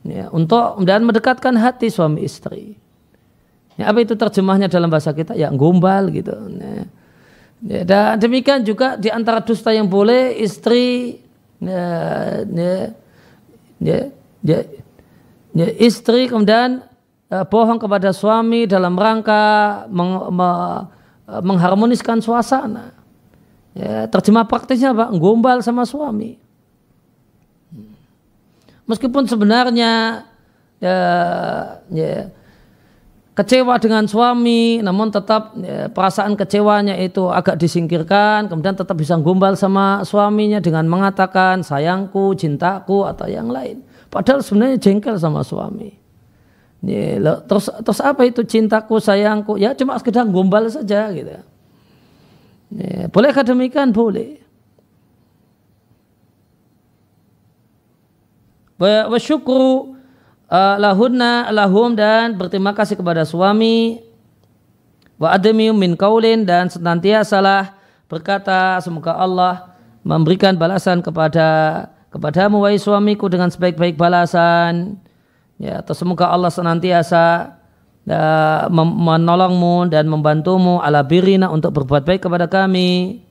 ya, untuk dan mendekatkan hati suami istri Ya, apa itu terjemahnya dalam bahasa kita? Ya gombal gitu. Ya. ya, dan demikian juga di antara dusta yang boleh istri ya, ya, ya, ya, ya, istri kemudian eh, bohong kepada suami dalam rangka meng, me, e, mengharmoniskan suasana. Ya, terjemah praktisnya apa? Gombal sama suami. Meskipun sebenarnya ya, ya kecewa dengan suami, namun tetap ya, perasaan kecewanya itu agak disingkirkan, kemudian tetap bisa gombal sama suaminya dengan mengatakan sayangku, cintaku atau yang lain. Padahal sebenarnya jengkel sama suami. terus terus apa itu cintaku, sayangku? Ya cuma sekedar gombal saja gitu. Ya, boleh demikian? Boleh. Wa syukru uh, lahunna lahum dan berterima kasih kepada suami wa adamium min kaulin dan senantiasalah berkata semoga Allah memberikan balasan kepada kepadamu wahai suamiku dengan sebaik-baik balasan ya atau semoga Allah senantiasa ya, menolongmu dan membantumu ala birina untuk berbuat baik kepada kami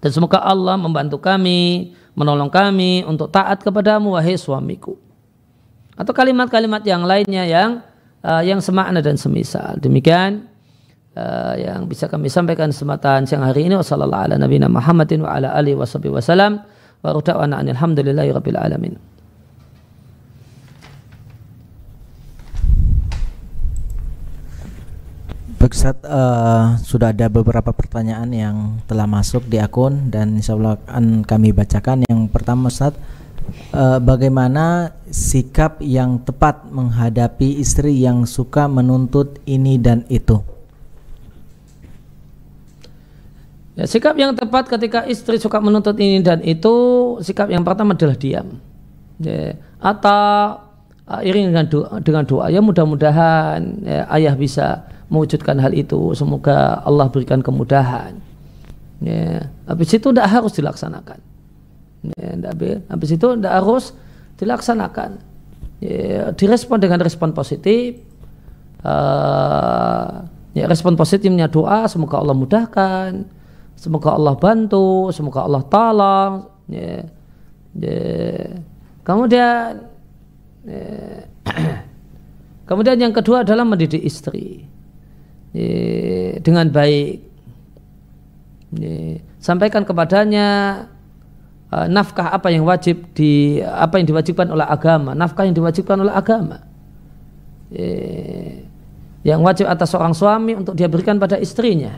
dan semoga Allah membantu kami menolong kami untuk taat kepadamu wahai suamiku. Atau kalimat-kalimat yang lainnya yang uh, yang semakna dan semisal. Demikian uh, yang bisa kami sampaikan kesempatan siang hari ini. Wassalamualaikum warahmatullahi wabarakatuh. Baik Ustaz, uh, sudah ada beberapa pertanyaan yang telah masuk di akun dan insya Allah akan kami bacakan. Yang pertama Ustaz, uh, bagaimana sikap yang tepat menghadapi istri yang suka menuntut ini dan itu? Ya, sikap yang tepat ketika istri suka menuntut ini dan itu, sikap yang pertama adalah diam. Ya, atau eh, iring dengan doa, dengan doa ya mudah-mudahan ya, ayah bisa mewujudkan hal itu semoga Allah berikan kemudahan ya habis itu tidak harus dilaksanakan ya habis, habis itu tidak harus dilaksanakan ya, direspon dengan respon positif uh, ya respon positifnya doa semoga Allah mudahkan semoga Allah bantu semoga Allah tolong ya, ya. kemudian ya, Kemudian yang kedua adalah mendidik istri dengan baik. Sampaikan kepadanya e, nafkah apa yang wajib di apa yang diwajibkan oleh agama, nafkah yang diwajibkan oleh agama. Yang wajib atas seorang suami untuk dia berikan pada istrinya.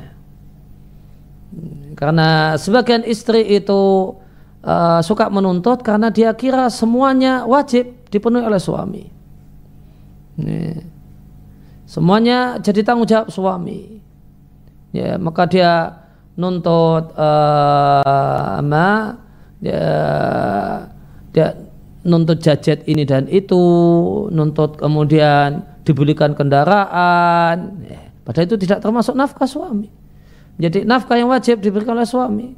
Karena sebagian istri itu e, suka menuntut karena dia kira semuanya wajib dipenuhi oleh suami. Nih. Semuanya jadi tanggung jawab suami. Ya, maka dia nuntut uh, ama dia, ya, dia nuntut jajet ini dan itu, nuntut kemudian dibelikan kendaraan. Ya, padahal itu tidak termasuk nafkah suami. Jadi nafkah yang wajib diberikan oleh suami.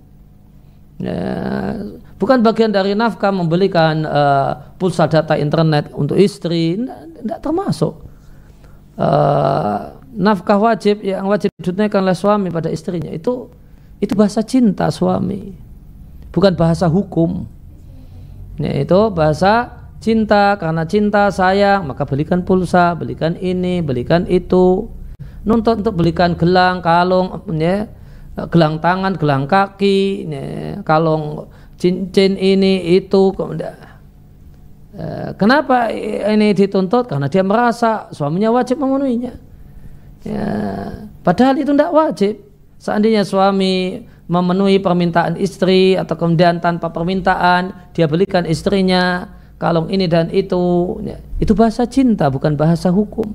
Ya, bukan bagian dari nafkah membelikan uh, pulsa data internet untuk istri, tidak termasuk uh, nafkah wajib yang wajib ditunaikan oleh suami pada istrinya itu itu bahasa cinta suami bukan bahasa hukum itu bahasa cinta karena cinta sayang maka belikan pulsa belikan ini belikan itu nonton untuk belikan gelang kalung ya gelang tangan gelang kaki ya, kalung cincin ini itu kemudian Eh, kenapa ini dituntut? Karena dia merasa suaminya wajib memenuhinya. Ya, padahal itu tidak wajib. Seandainya suami memenuhi permintaan istri atau kemudian tanpa permintaan dia belikan istrinya kalung ini dan itu, ya, itu bahasa cinta bukan bahasa hukum.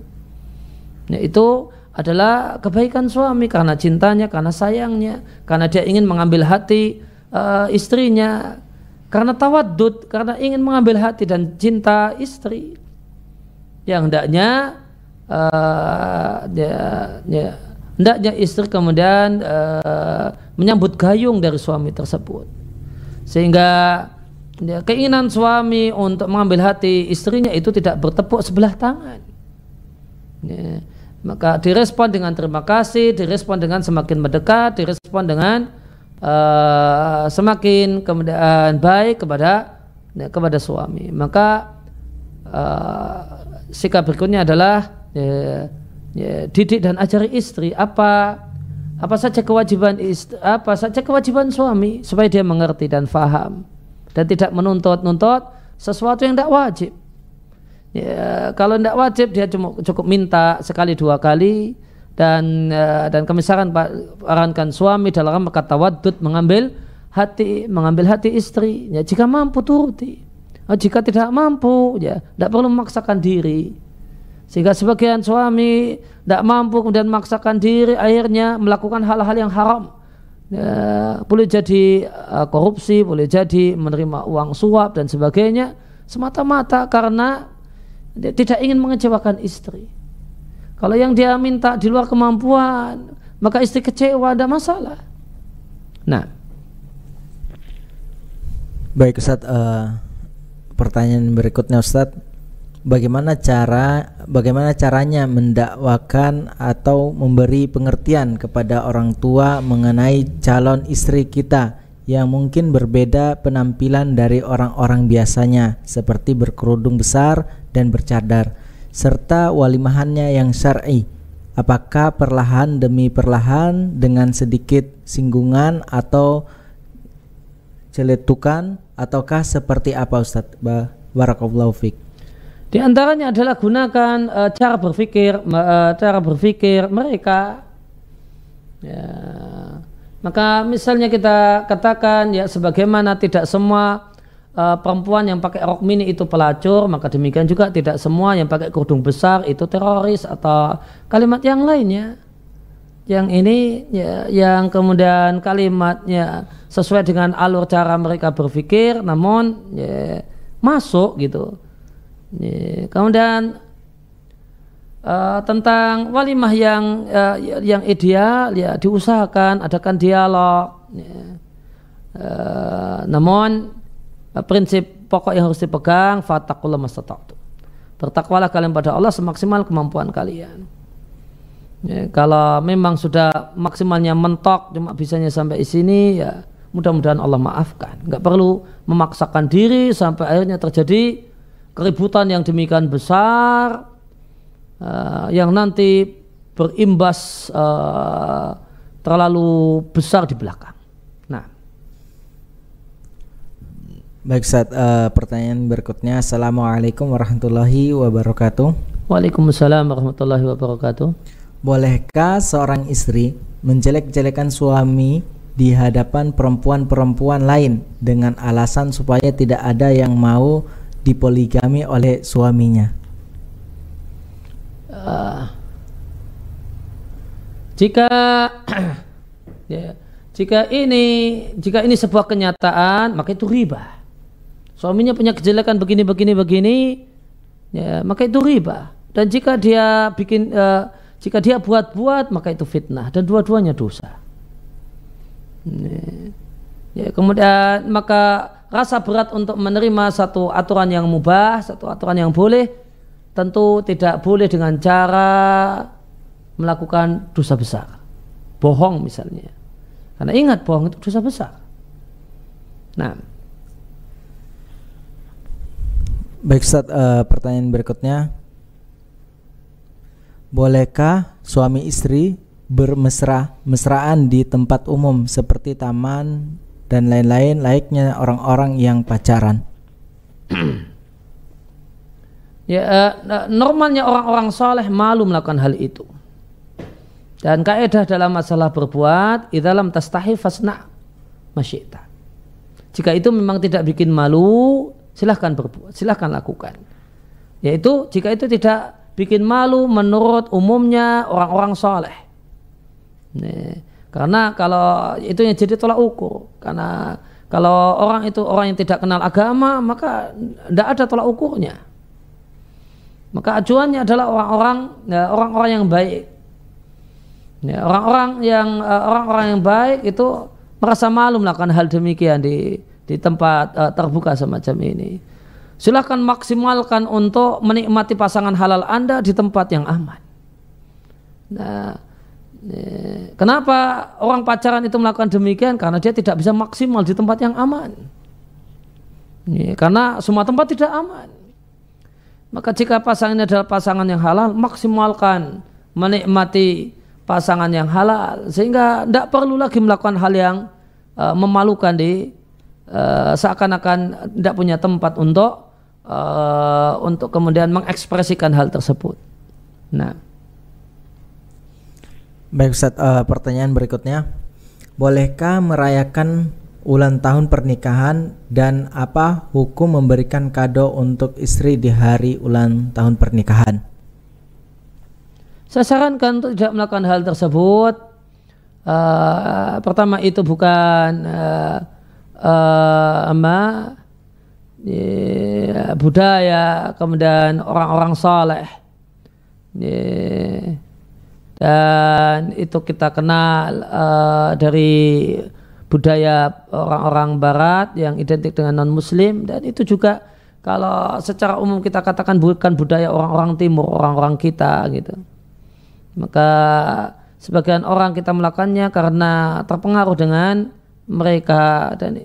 Ya, itu adalah kebaikan suami karena cintanya, karena sayangnya, karena dia ingin mengambil hati uh, istrinya, karena tawadud, karena ingin mengambil hati dan cinta istri yang hendaknya uh, ya, ya, istri kemudian uh, menyambut gayung dari suami tersebut. Sehingga ya, keinginan suami untuk mengambil hati istrinya itu tidak bertepuk sebelah tangan. Ya, maka direspon dengan terima kasih, direspon dengan semakin mendekat, direspon dengan Eh, semakin kemudian baik kepada ya, kepada suami. Maka uh, sikap berikutnya adalah ya, ya, didik dan ajari istri apa apa saja kewajiban istri, apa saja kewajiban suami supaya dia mengerti dan faham dan tidak menuntut-nuntut sesuatu yang tidak wajib. Ya, kalau tidak wajib dia cuma cukup minta sekali dua kali dan eh, dan kami saran pak sarankan suami dalam rangka kata wadud mengambil hati mengambil hati istri ya jika mampu turuti oh, jika tidak mampu ya tidak perlu memaksakan diri sehingga sebagian suami tidak mampu kemudian memaksakan diri akhirnya melakukan hal-hal yang haram ya, boleh jadi uh, korupsi, boleh jadi menerima uang suap dan sebagainya semata-mata karena tidak ingin mengecewakan istri. Kalau yang dia minta di luar kemampuan, maka istri kecewa, ada masalah. Nah. Baik Ustaz, uh, eh, pertanyaan berikutnya Ustaz. Bagaimana cara bagaimana caranya mendakwakan atau memberi pengertian kepada orang tua mengenai calon istri kita yang mungkin berbeda penampilan dari orang-orang biasanya seperti berkerudung besar dan bercadar serta walimahannya yang syar'i. Apakah perlahan demi perlahan dengan sedikit singgungan atau celetukan ataukah seperti apa Ustaz? Barakallahu fiik. Di antaranya adalah gunakan uh, cara berpikir uh, e, cara berpikir mereka. Ya. Maka misalnya kita katakan ya sebagaimana tidak semua uh, perempuan yang pakai rok mini itu pelacur, maka demikian juga tidak semua yang pakai kerudung besar itu teroris atau kalimat yang lainnya. Yang ini ya, yang kemudian kalimatnya sesuai dengan alur cara mereka berpikir, namun ya, masuk gitu. Ya, kemudian uh, tentang walimah yang uh, yang ideal ya diusahakan adakan dialog. Ya. Uh, namun prinsip pokok yang harus dipegang fatakulah mastata'tu. Bertakwalah kalian pada Allah semaksimal kemampuan kalian. Ya, kalau memang sudah maksimalnya mentok cuma bisanya sampai sini ya mudah-mudahan Allah maafkan. nggak perlu memaksakan diri sampai akhirnya terjadi keributan yang demikian besar uh, yang nanti berimbas uh, terlalu besar di belakang. Baik, saat uh, eh, pertanyaan berikutnya. Assalamualaikum warahmatullahi wabarakatuh. Waalaikumsalam warahmatullahi wabarakatuh. Bolehkah seorang istri menjelek-jelekan suami di hadapan perempuan-perempuan lain dengan alasan supaya tidak ada yang mau dipoligami oleh suaminya? Uh, jika ya, jika ini jika ini sebuah kenyataan maka itu riba suaminya punya kejelekan begini begini begini ya maka itu riba dan jika dia bikin uh, jika dia buat-buat maka itu fitnah dan dua-duanya dosa ya, ya, kemudian maka rasa berat untuk menerima satu aturan yang mubah satu aturan yang boleh tentu tidak boleh dengan cara melakukan dosa besar bohong misalnya karena ingat bohong itu dosa besar nah Baik Ustaz, uh, pertanyaan berikutnya. Bolehkah suami istri bermesra-mesraan di tempat umum seperti taman dan lain-lain layaknya orang-orang yang pacaran? ya, uh, normalnya orang-orang soleh malu melakukan hal itu. Dan kaidah dalam masalah berbuat, dalam tastahi fasna masyita. Jika itu memang tidak bikin malu, silahkan berbuat, silahkan lakukan. Yaitu jika itu tidak bikin malu menurut umumnya orang-orang soleh. Nih, karena kalau itu yang jadi tolak ukur. Karena kalau orang itu orang yang tidak kenal agama maka tidak ada tolak ukurnya. Maka acuannya adalah orang-orang ya, orang-orang yang baik. Ya, orang-orang ya, yang eh, orang-orang yang baik itu merasa malu melakukan hal demikian di di tempat uh, terbuka semacam ini. Silahkan maksimalkan untuk menikmati pasangan halal Anda di tempat yang aman. Nah, eh, kenapa orang pacaran itu melakukan demikian? Karena dia tidak bisa maksimal di tempat yang aman. Iya, karena semua tempat tidak aman. Maka jika ini adalah pasangan yang halal, maksimalkan menikmati pasangan yang halal sehingga tidak perlu lagi melakukan hal yang eh, memalukan di Eh, seakan-akan tidak punya tempat untuk uh, untuk kemudian mengekspresikan hal tersebut. Nah, baik Ustaz, uh, pertanyaan berikutnya, bolehkah merayakan ulang tahun pernikahan dan apa hukum memberikan kado untuk istri di hari ulang tahun pernikahan? Saya sarankan untuk tidak melakukan hal tersebut. Uh, pertama itu bukan uh, uh, eh, ama eh, budaya kemudian orang-orang saleh dan itu kita kenal uh, dari budaya orang-orang barat yang identik dengan non muslim dan itu juga kalau secara umum kita katakan bukan budaya orang-orang timur orang-orang kita gitu maka sebagian orang kita melakukannya karena terpengaruh dengan mereka dan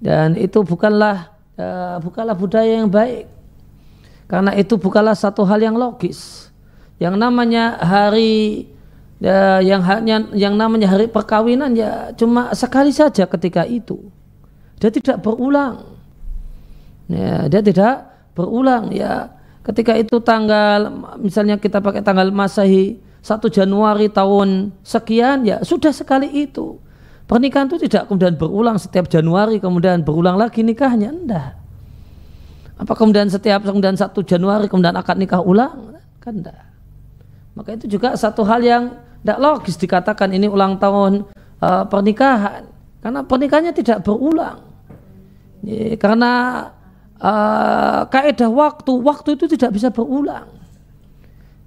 dan itu bukanlah uh, bukanlah budaya yang baik karena itu bukanlah satu hal yang logis yang namanya hari eh, yang hanya yang namanya hari perkawinan ya cuma sekali saja ketika itu dia tidak berulang ya dia tidak berulang ya ketika itu tanggal misalnya kita pakai tanggal masehi satu Januari tahun sekian ya sudah sekali itu Pernikahan itu tidak kemudian berulang setiap Januari kemudian berulang lagi nikahnya enggak. Apa kemudian setiap kemudian satu Januari kemudian akan nikah ulang? Kan enggak. Maka itu juga satu hal yang tidak logis dikatakan ini ulang tahun uh, pernikahan karena pernikahannya tidak berulang. Ya, karena uh, eh, kaidah waktu, waktu itu tidak bisa berulang.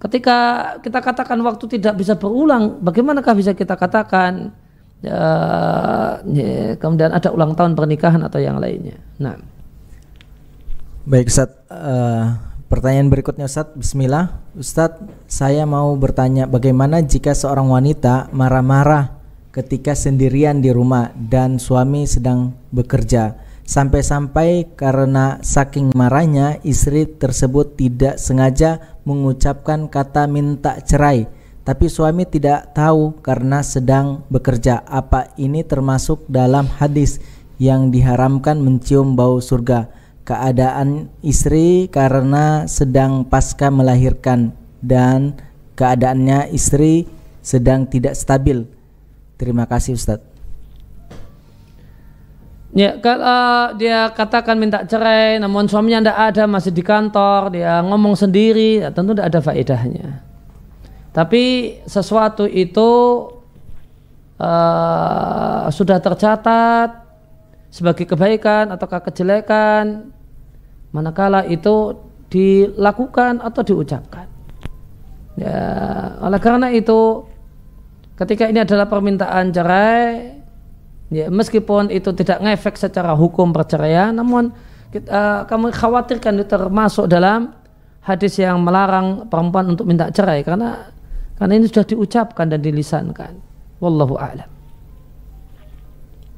Ketika kita katakan waktu tidak bisa berulang, bagaimanakah bisa kita katakan ya, ya, kemudian ada ulang tahun pernikahan atau yang lainnya. Nah, baik Ustaz, uh, pertanyaan berikutnya Ustaz, Bismillah, Ustaz, saya mau bertanya bagaimana jika seorang wanita marah-marah ketika sendirian di rumah dan suami sedang bekerja sampai-sampai karena saking marahnya istri tersebut tidak sengaja mengucapkan kata minta cerai tapi suami tidak tahu karena sedang bekerja. Apa ini termasuk dalam hadis yang diharamkan mencium bau surga? Keadaan istri karena sedang pasca melahirkan dan keadaannya istri sedang tidak stabil. Terima kasih Ustadz. Ya, kalau uh, dia katakan minta cerai, namun suaminya tidak ada, masih di kantor, dia ngomong sendiri, ya tentu tidak ada faedahnya. Tapi sesuatu itu uh, sudah tercatat sebagai kebaikan ataukah kejelekan manakala itu dilakukan atau diucapkan. Ya, oleh karena itu ketika ini adalah permintaan cerai ya meskipun itu tidak ngefek secara hukum perceraian namun kita, uh, eh, kamu khawatirkan itu termasuk dalam hadis yang melarang perempuan untuk minta cerai karena karena ini sudah diucapkan dan dilisankan. Wallahu a'lam.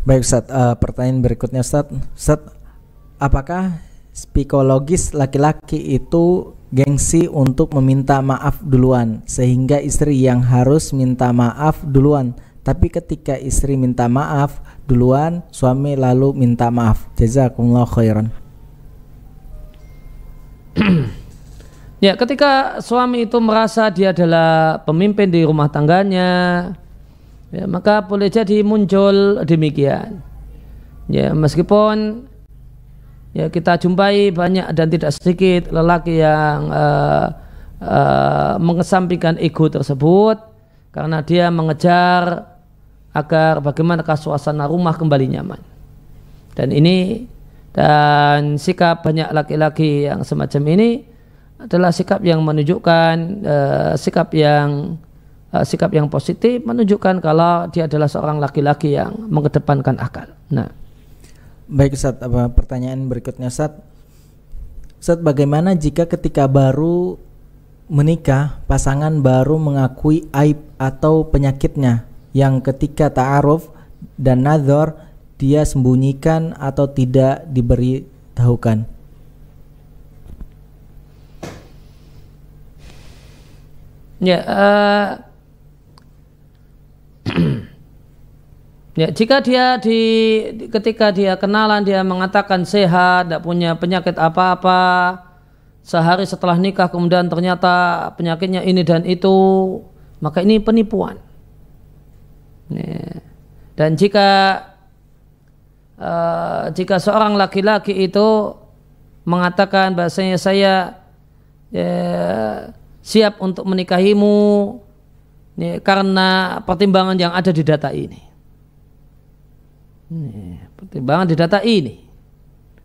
Baik Ustaz, uh, pertanyaan berikutnya Ustaz. Ustaz, apakah psikologis laki-laki itu gengsi untuk meminta maaf duluan sehingga istri yang harus minta maaf duluan tapi ketika istri minta maaf duluan suami lalu minta maaf jazakumullah khairan Ya, ketika suami itu merasa dia adalah pemimpin di rumah tangganya, ya, maka boleh jadi muncul demikian. Ya, meskipun ya kita jumpai banyak dan tidak sedikit lelaki yang uh, uh, mengesampingkan ego tersebut karena dia mengejar agar bagaimana suasana rumah kembali nyaman. Dan ini dan sikap banyak laki-laki yang semacam ini adalah sikap yang menunjukkan uh, sikap yang uh, sikap yang positif menunjukkan kalau dia adalah seorang laki-laki yang mengedepankan akal. Nah, baik saat apa pertanyaan berikutnya saat saat bagaimana jika ketika baru menikah pasangan baru mengakui aib atau penyakitnya yang ketika ta'aruf dan nazar dia sembunyikan atau tidak diberitahukan? Ya, uh, ya jika dia di ketika dia kenalan dia mengatakan sehat, tidak punya penyakit apa-apa, sehari setelah nikah kemudian ternyata penyakitnya ini dan itu, maka ini penipuan. Ya. Dan jika uh, jika seorang laki-laki itu mengatakan bahasanya saya ya, siap untuk menikahimu ini ya, karena pertimbangan yang ada di data ini. ini pertimbangan di data ini.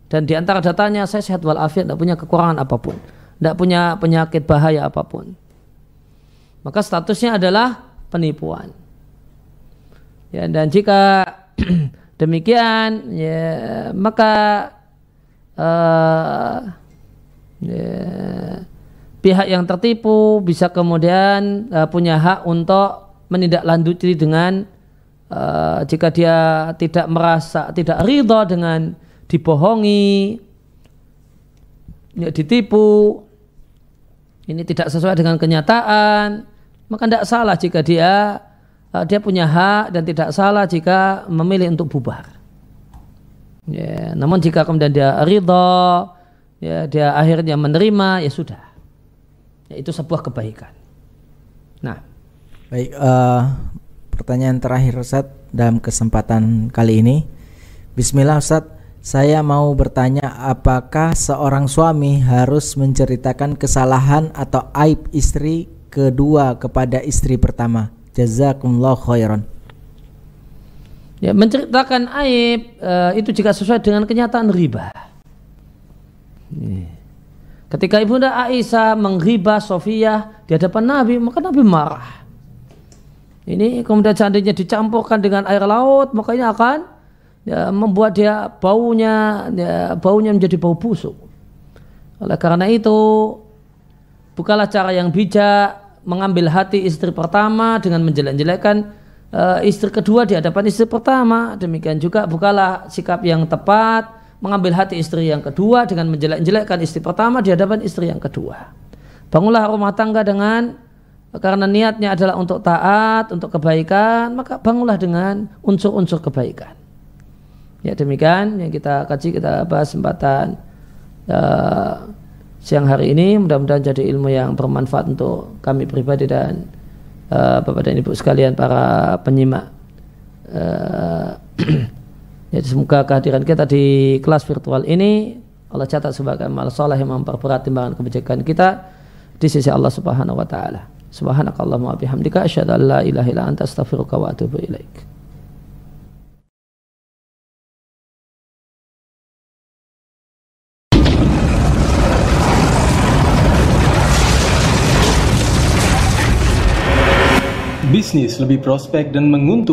Dan di antara datanya saya sehat walafiat, tidak punya kekurangan apapun. Tidak punya penyakit bahaya apapun. Maka statusnya adalah penipuan. Ya, dan jika demikian, ya, maka uh, ya, pihak yang tertipu bisa kemudian uh, punya hak untuk menindaklanjuti dengan uh, jika dia tidak merasa tidak ridho dengan dibohongi, ya, ditipu, ini tidak sesuai dengan kenyataan, maka tidak salah jika dia uh, dia punya hak dan tidak salah jika memilih untuk bubar. Ya, namun jika kemudian dia ridho, ya, dia akhirnya menerima, ya sudah. Itu sebuah kebaikan. Nah, baik. Uh, pertanyaan terakhir Ustaz dalam kesempatan kali ini. Bismillah Ustaz, saya mau bertanya apakah seorang suami harus menceritakan kesalahan atau aib istri kedua kepada istri pertama? Jazakumullah khairan. Ya, menceritakan aib uh, itu jika sesuai dengan kenyataan riba. Hmm. Ketika Ibunda Aisyah menghibah Sofia di hadapan Nabi, maka Nabi marah. Ini kemudian candinya dicampurkan dengan air laut, makanya akan ya, membuat dia baunya ya, baunya menjadi bau busuk. Oleh karena itu, bukalah cara yang bijak mengambil hati istri pertama dengan menjelek-jelekan uh, eh, istri kedua di hadapan istri pertama. Demikian juga bukalah sikap yang tepat mengambil hati istri yang kedua dengan menjelek-jelekkan istri pertama di hadapan istri yang kedua. Bangunlah rumah tangga dengan karena niatnya adalah untuk taat, untuk kebaikan, maka bangunlah dengan unsur-unsur kebaikan. Ya demikian yang kita kaji kita bahas sempatan uh, siang hari ini mudah-mudahan jadi ilmu yang bermanfaat untuk kami pribadi dan uh, Bapak dan Ibu sekalian para penyimak. Uh, Jadi semoga kehadiran kita di kelas virtual ini Allah catat sebagai amal soleh yang memperberat timbangan kebijakan kita di sisi Allah Subhanahu wa taala. Subhanakallahumma bihamdika asyhadu an la ilaha illa anta astaghfiruka wa atubu ilaik. Bisnis lebih prospek dan menguntung.